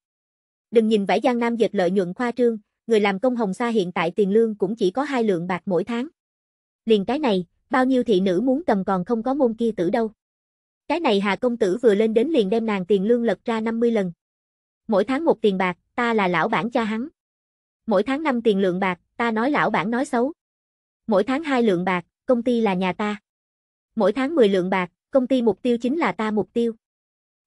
Đừng nhìn vải giang nam dệt lợi nhuận khoa trương, người làm công Hồng Sa hiện tại tiền lương cũng chỉ có hai lượng bạc mỗi tháng. Liền cái này, bao nhiêu thị nữ muốn cầm còn không có môn kia tử đâu. Cái này Hà công tử vừa lên đến liền đem nàng tiền lương lật ra 50 lần. Mỗi tháng một tiền bạc, ta là lão bản cha hắn. Mỗi tháng năm tiền lượng bạc, ta nói lão bản nói xấu. Mỗi tháng hai lượng bạc, công ty là nhà ta. Mỗi tháng 10 lượng bạc, công ty mục tiêu chính là ta mục tiêu.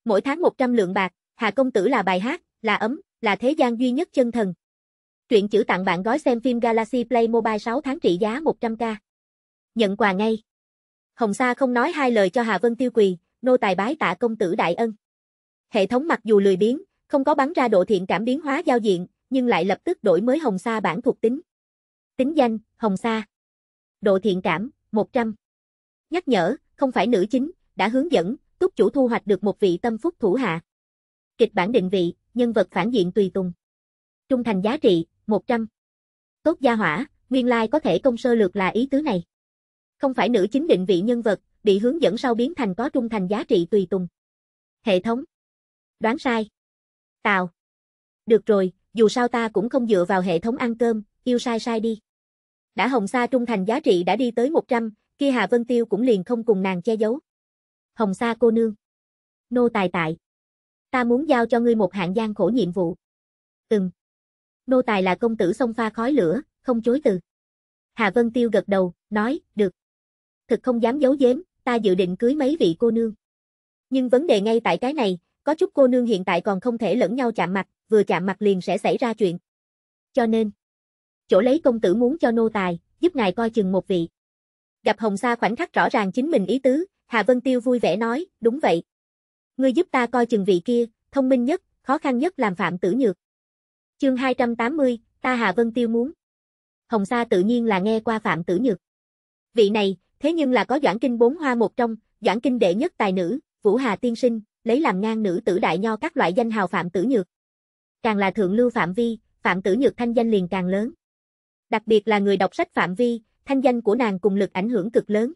Mỗi tháng 100 lượng bạc, Hà công tử là bài hát, là ấm, là thế gian duy nhất chân thần. Truyện chữ tặng bạn gói xem phim Galaxy Play Mobile 6 tháng trị giá 100k. Nhận quà ngay. Hồng Sa không nói hai lời cho Hà Vân Tiêu Quỳ, nô tài bái tạ công tử đại ân. Hệ thống mặc dù lười biếng, không có bắn ra độ thiện cảm biến hóa giao diện, nhưng lại lập tức đổi mới Hồng Sa bản thuộc tính. Tính danh, Hồng Sa. Độ thiện cảm, 100. Nhắc nhở, không phải nữ chính, đã hướng dẫn, túc chủ thu hoạch được một vị tâm phúc thủ hạ. Kịch bản định vị, nhân vật phản diện tùy tùng. Trung thành giá trị, 100. Tốt gia hỏa, nguyên lai like có thể công sơ lược là ý tứ này. Không phải nữ chính định vị nhân vật, bị hướng dẫn sau biến thành có trung thành giá trị tùy tùng. Hệ thống. Đoán sai. Tào. Được rồi, dù sao ta cũng không dựa vào hệ thống ăn cơm, yêu sai sai đi. Đã Hồng Sa trung thành giá trị đã đi tới 100, kia Hà Vân Tiêu cũng liền không cùng nàng che giấu. Hồng Sa cô nương. Nô tài tại. Ta muốn giao cho ngươi một hạng gian khổ nhiệm vụ. Từng nô tài là công tử sông pha khói lửa, không chối từ. Hà Vân Tiêu gật đầu, nói, được. Thực không dám giấu giếm, ta dự định cưới mấy vị cô nương. Nhưng vấn đề ngay tại cái này, có chút cô nương hiện tại còn không thể lẫn nhau chạm mặt, vừa chạm mặt liền sẽ xảy ra chuyện. Cho nên, chỗ lấy công tử muốn cho nô tài, giúp ngài coi chừng một vị. Gặp Hồng Sa khoảnh khắc rõ ràng chính mình ý tứ, Hà Vân Tiêu vui vẻ nói, đúng vậy. Ngươi giúp ta coi chừng vị kia, thông minh nhất, khó khăn nhất làm phạm tử nhược. Chương 280, ta Hà Vân Tiêu muốn. Hồng Sa tự nhiên là nghe qua Phạm Tử Nhược. Vị này, thế nhưng là có Doãn Kinh bốn hoa một trong, Doãn Kinh đệ nhất tài nữ, Vũ Hà tiên sinh, lấy làm ngang nữ tử đại nho các loại danh hào Phạm Tử Nhược. Càng là thượng lưu phạm vi, Phạm Tử Nhược thanh danh liền càng lớn. Đặc biệt là người đọc sách phạm vi, thanh danh của nàng cùng lực ảnh hưởng cực lớn.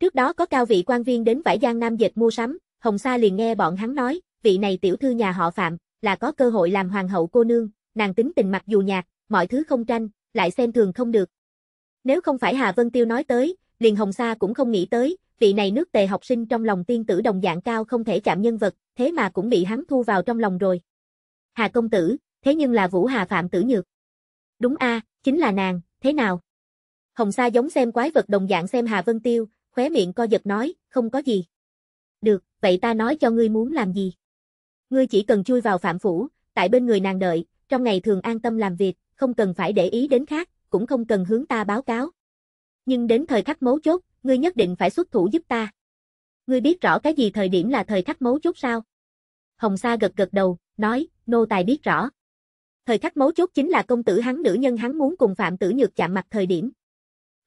Trước đó có cao vị quan viên đến Vải Giang Nam dịch mua sắm, Hồng Sa liền nghe bọn hắn nói, vị này tiểu thư nhà họ Phạm, là có cơ hội làm hoàng hậu cô nương, nàng tính tình mặc dù nhạt, mọi thứ không tranh, lại xem thường không được. Nếu không phải Hà Vân Tiêu nói tới, liền Hồng Sa cũng không nghĩ tới, vị này nước tề học sinh trong lòng tiên tử đồng dạng cao không thể chạm nhân vật, thế mà cũng bị hắn thu vào trong lòng rồi. Hà công tử, thế nhưng là Vũ Hà Phạm tử nhược. Đúng a, chính là nàng, thế nào? Hồng Sa giống xem quái vật đồng dạng xem Hà Vân Tiêu, khóe miệng co giật nói, không có gì. Được, vậy ta nói cho ngươi muốn làm gì. Ngươi chỉ cần chui vào phạm phủ, tại bên người nàng đợi, trong ngày thường an tâm làm việc, không cần phải để ý đến khác, cũng không cần hướng ta báo cáo. Nhưng đến thời khắc mấu chốt, ngươi nhất định phải xuất thủ giúp ta. Ngươi biết rõ cái gì thời điểm là thời khắc mấu chốt sao? Hồng Sa gật gật đầu, nói, nô tài biết rõ. Thời khắc mấu chốt chính là công tử hắn nữ nhân hắn muốn cùng Phạm Tử Nhược chạm mặt thời điểm.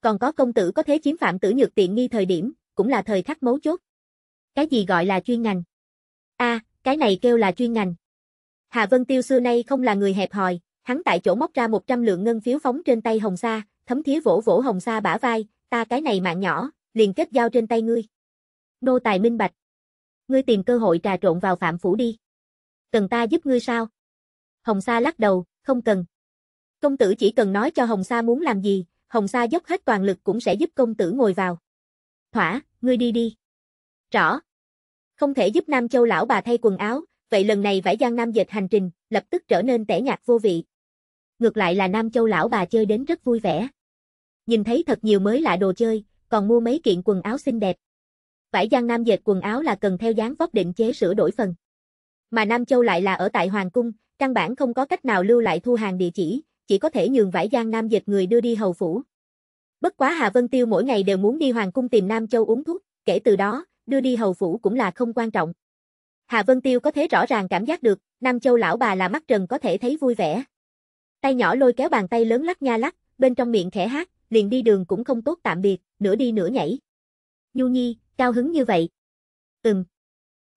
Còn có công tử có thế chiếm Phạm Tử Nhược tiện nghi thời điểm, cũng là thời khắc mấu chốt. Cái gì gọi là chuyên ngành? a à, cái này kêu là chuyên ngành. Hà Vân Tiêu xưa nay không là người hẹp hòi, hắn tại chỗ móc ra 100 lượng ngân phiếu phóng trên tay Hồng Sa, thấm thía vỗ vỗ Hồng Sa bả vai, ta cái này mạng nhỏ, liền kết giao trên tay ngươi. Nô tài minh bạch. Ngươi tìm cơ hội trà trộn vào phạm phủ đi. Cần ta giúp ngươi sao? Hồng Sa lắc đầu, không cần. Công tử chỉ cần nói cho Hồng Sa muốn làm gì, Hồng Sa dốc hết toàn lực cũng sẽ giúp công tử ngồi vào. Thỏa, ngươi đi đi. Rõ. Không thể giúp Nam Châu lão bà thay quần áo, Vậy lần này vải Giang Nam dệt hành trình, lập tức trở nên tẻ nhạt vô vị. Ngược lại là Nam Châu lão bà chơi đến rất vui vẻ. Nhìn thấy thật nhiều mới lạ đồ chơi, còn mua mấy kiện quần áo xinh đẹp. Vải Giang Nam dệt quần áo là cần theo dáng vóc định chế sửa đổi phần. Mà Nam Châu lại là ở tại Hoàng Cung, căn bản không có cách nào lưu lại thu hàng địa chỉ, chỉ có thể nhường vải Giang Nam dệt người đưa đi hầu phủ. Bất quá Hà Vân Tiêu mỗi ngày đều muốn đi Hoàng Cung tìm Nam Châu uống thuốc, kể từ đó, đưa đi hầu phủ cũng là không quan trọng. Hà Vân Tiêu có thể rõ ràng cảm giác được, Nam Châu lão bà là mắt trần có thể thấy vui vẻ. Tay nhỏ lôi kéo bàn tay lớn lắc nha lắc, bên trong miệng khẽ hát, liền đi đường cũng không tốt tạm biệt, nửa đi nửa nhảy. Nhu Nhi, cao hứng như vậy. Ừm.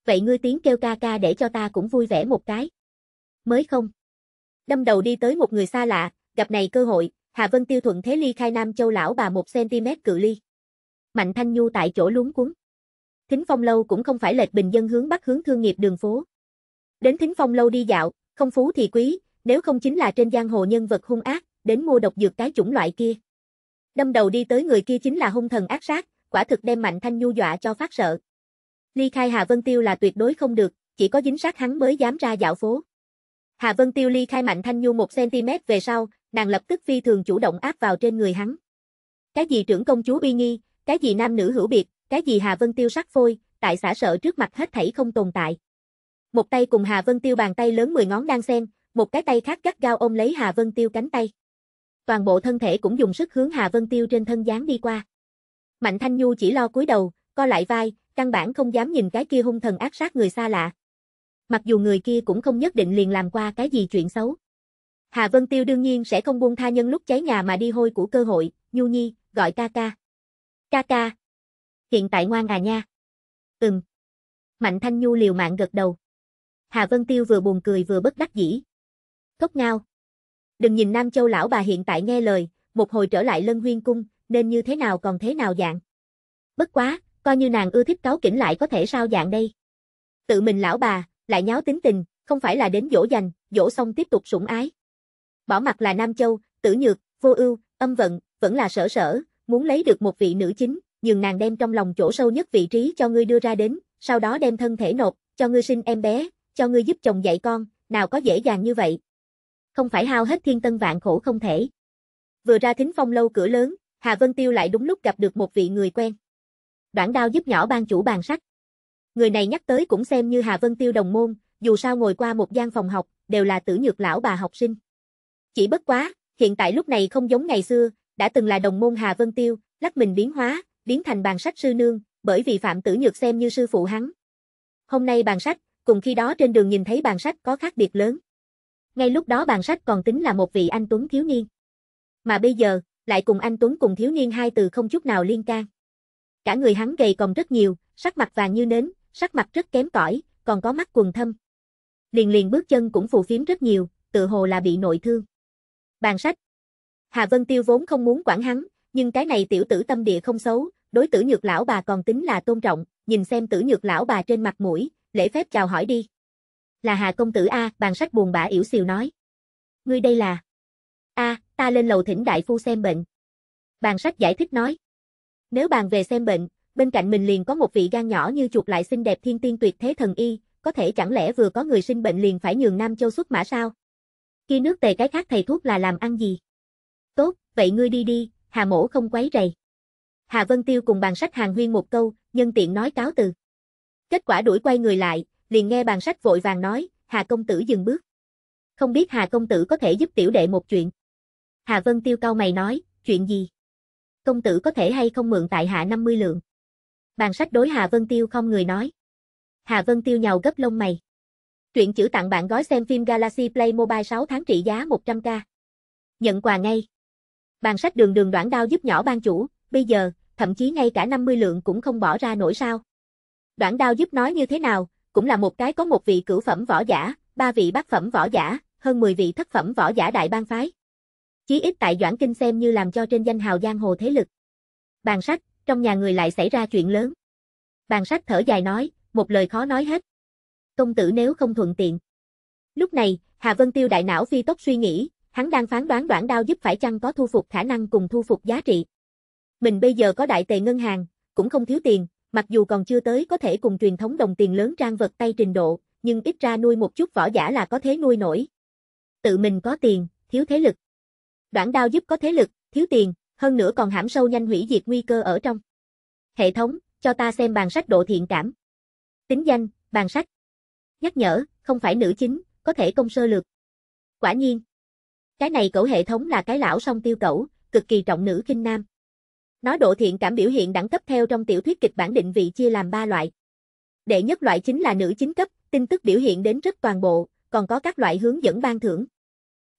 Vậy ngươi tiếng kêu ca ca để cho ta cũng vui vẻ một cái. Mới không. Đâm đầu đi tới một người xa lạ, gặp này cơ hội, Hà Vân Tiêu thuận thế ly khai Nam Châu lão bà 1cm cự ly. Mạnh Thanh Nhu tại chỗ lúng cuốn. Thính Phong Lâu cũng không phải lệch bình dân hướng bắc hướng thương nghiệp đường phố. Đến Thính Phong Lâu đi dạo, không phú thì quý, nếu không chính là trên giang hồ nhân vật hung ác, đến mua độc dược cái chủng loại kia. Đâm đầu đi tới người kia chính là hung thần ác sát, quả thực đem Mạnh Thanh Nhu dọa cho phát sợ. Ly khai Hà Vân Tiêu là tuyệt đối không được, chỉ có dính sát hắn mới dám ra dạo phố. Hà Vân Tiêu ly khai Mạnh Thanh Nhu một cm về sau, nàng lập tức phi thường chủ động áp vào trên người hắn. Cái gì trưởng công chúa uy nghi, cái gì nam nữ hữu biệt, cái gì Hà Vân Tiêu sắc phôi, tại xã sợ trước mặt hết thảy không tồn tại. Một tay cùng Hà Vân Tiêu bàn tay lớn 10 ngón đang xen, một cái tay khác gắt gao ôm lấy Hà Vân Tiêu cánh tay. Toàn bộ thân thể cũng dùng sức hướng Hà Vân Tiêu trên thân dáng đi qua. Mạnh Thanh Nhu chỉ lo cúi đầu, co lại vai, căn bản không dám nhìn cái kia hung thần ác sát người xa lạ. Mặc dù người kia cũng không nhất định liền làm qua cái gì chuyện xấu. Hà Vân Tiêu đương nhiên sẽ không buông tha nhân lúc cháy nhà mà đi hôi của cơ hội, Nhu Nhi, gọi ca ca. Ca ca, Hiện tại ngoan à nha. Ừm. Mạnh Thanh Nhu liều mạng gật đầu. Hà Vân Tiêu vừa buồn cười vừa bất đắc dĩ. Cốc ngao. Đừng nhìn Nam Châu lão bà hiện tại nghe lời, một hồi trở lại lân huyên cung, nên như thế nào còn thế nào dạng. Bất quá, coi như nàng ưa thích cáo kỉnh lại có thể sao dạng đây. Tự mình lão bà, lại nháo tính tình, không phải là đến dỗ dành, dỗ xong tiếp tục sủng ái. Bỏ mặt là Nam Châu, tử nhược, vô ưu, âm vận, vẫn là sở sở, muốn lấy được một vị nữ chính, nhường nàng đem trong lòng chỗ sâu nhất vị trí cho ngươi đưa ra đến, sau đó đem thân thể nộp, cho ngươi sinh em bé, cho ngươi giúp chồng dạy con, nào có dễ dàng như vậy. Không phải hao hết thiên tân vạn khổ không thể. Vừa ra thính phong lâu cửa lớn, Hà Vân Tiêu lại đúng lúc gặp được một vị người quen. Đoạn đao giúp nhỏ ban chủ bàn sắt. Người này nhắc tới cũng xem như Hà Vân Tiêu đồng môn, dù sao ngồi qua một gian phòng học, đều là tử nhược lão bà học sinh. Chỉ bất quá, hiện tại lúc này không giống ngày xưa, đã từng là đồng môn Hà Vân Tiêu, lắc mình biến hóa, biến thành bàn sách sư nương, bởi vì Phạm Tử Nhược xem như sư phụ hắn. Hôm nay bàn sách, cùng khi đó trên đường nhìn thấy bàn sách có khác biệt lớn. Ngay lúc đó bàn sách còn tính là một vị anh Tuấn thiếu niên. Mà bây giờ, lại cùng anh Tuấn cùng thiếu niên hai từ không chút nào liên can. Cả người hắn gầy còn rất nhiều, sắc mặt vàng như nến, sắc mặt rất kém cỏi, còn có mắt quần thâm. Liền liền bước chân cũng phù phiếm rất nhiều, tự hồ là bị nội thương. Bàn sách Hà Vân Tiêu vốn không muốn quản hắn, nhưng cái này tiểu tử tâm địa không xấu, đối tử nhược lão bà còn tính là tôn trọng, nhìn xem tử nhược lão bà trên mặt mũi, lễ phép chào hỏi đi. Là Hà công tử A, bàn sách buồn bã yểu xìu nói. Ngươi đây là... A, ta lên lầu thỉnh đại phu xem bệnh. Bàn sách giải thích nói. Nếu bàn về xem bệnh, bên cạnh mình liền có một vị gan nhỏ như chuột lại xinh đẹp thiên tiên tuyệt thế thần y, có thể chẳng lẽ vừa có người sinh bệnh liền phải nhường Nam Châu xuất mã sao? Khi nước tề cái khác thầy thuốc là làm ăn gì? Tốt, vậy ngươi đi đi, Hà Mỗ không quấy rầy. Hà Vân Tiêu cùng bàn sách hàng huyên một câu, nhân tiện nói cáo từ. Kết quả đuổi quay người lại, liền nghe bàn sách vội vàng nói, Hà Công Tử dừng bước. Không biết Hà Công Tử có thể giúp tiểu đệ một chuyện. Hà Vân Tiêu cao mày nói, chuyện gì? Công tử có thể hay không mượn tại hạ 50 lượng. Bàn sách đối Hà Vân Tiêu không người nói. Hà Vân Tiêu nhào gấp lông mày. Truyện chữ tặng bạn gói xem phim Galaxy Play Mobile 6 tháng trị giá 100k. Nhận quà ngay. Bàn sách đường đường đoạn đao giúp nhỏ ban chủ, bây giờ, thậm chí ngay cả 50 lượng cũng không bỏ ra nổi sao. Đoạn đao giúp nói như thế nào, cũng là một cái có một vị cửu phẩm võ giả, ba vị bát phẩm võ giả, hơn 10 vị thất phẩm võ giả đại bang phái. Chí ít tại Doãn Kinh xem như làm cho trên danh hào giang hồ thế lực. Bàn sách, trong nhà người lại xảy ra chuyện lớn. Bàn sách thở dài nói, một lời khó nói hết. Công tử nếu không thuận tiện. Lúc này, Hà Vân Tiêu đại não phi tốc suy nghĩ, hắn đang phán đoán đoạn đao giúp phải chăng có thu phục khả năng cùng thu phục giá trị. Mình bây giờ có đại tệ ngân hàng, cũng không thiếu tiền, mặc dù còn chưa tới có thể cùng truyền thống đồng tiền lớn trang vật tay trình độ, nhưng ít ra nuôi một chút võ giả là có thế nuôi nổi. Tự mình có tiền, thiếu thế lực. Đoạn đao giúp có thế lực, thiếu tiền, hơn nữa còn hãm sâu nhanh hủy diệt nguy cơ ở trong. Hệ thống, cho ta xem bàn sách độ thiện cảm. Tính danh, bàn sách. Nhắc nhở, không phải nữ chính, có thể công sơ lược. Quả nhiên. Cái này cẩu hệ thống là cái lão song tiêu cẩu, cực kỳ trọng nữ khinh nam. Nó độ thiện cảm biểu hiện đẳng cấp theo trong tiểu thuyết kịch bản định vị chia làm 3 loại. Đệ nhất loại chính là nữ chính cấp, tin tức biểu hiện đến rất toàn bộ, còn có các loại hướng dẫn ban thưởng.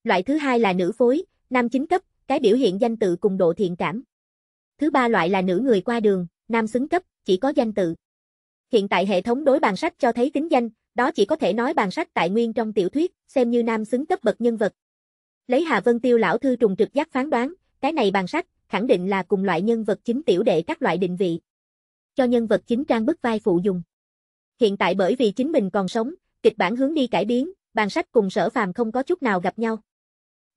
Loại thứ hai là nữ phối, nam chính cấp, cái biểu hiện danh tự cùng độ thiện cảm. Thứ ba loại là nữ người qua đường, nam xứng cấp, chỉ có danh tự. Hiện tại hệ thống đối bàn sách cho thấy tính danh, đó chỉ có thể nói bàn sách tại nguyên trong tiểu thuyết, xem như nam xứng cấp bậc nhân vật, Lấy Hà Vân Tiêu lão thư trùng trực giác phán đoán, cái này bàn sách, khẳng định là cùng loại nhân vật chính tiểu đệ các loại định vị. Cho nhân vật chính trang bức vai phụ dùng. Hiện tại bởi vì chính mình còn sống, kịch bản hướng đi cải biến, bàn sách cùng sở phàm không có chút nào gặp nhau.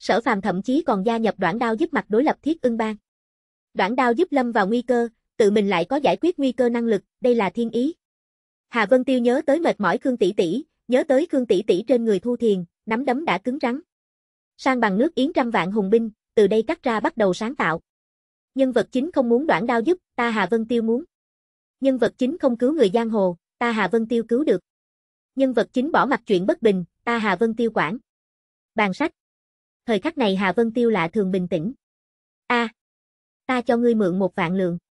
Sở phàm thậm chí còn gia nhập đoạn đao giúp mặt đối lập thiết ưng bang. Đoạn đao giúp lâm vào nguy cơ, tự mình lại có giải quyết nguy cơ năng lực, đây là thiên ý. Hà Vân Tiêu nhớ tới mệt mỏi Khương Tỷ Tỷ, nhớ tới Khương Tỷ Tỷ trên người thu thiền, nắm đấm đã cứng rắn sang bằng nước yến trăm vạn hùng binh, từ đây cắt ra bắt đầu sáng tạo. Nhân vật chính không muốn đoạn đao giúp, ta Hà Vân Tiêu muốn. Nhân vật chính không cứu người giang hồ, ta Hà Vân Tiêu cứu được. Nhân vật chính bỏ mặt chuyện bất bình, ta Hà Vân Tiêu quản. Bàn sách. Thời khắc này Hà Vân Tiêu lạ thường bình tĩnh. A. À, ta cho ngươi mượn một vạn lượng.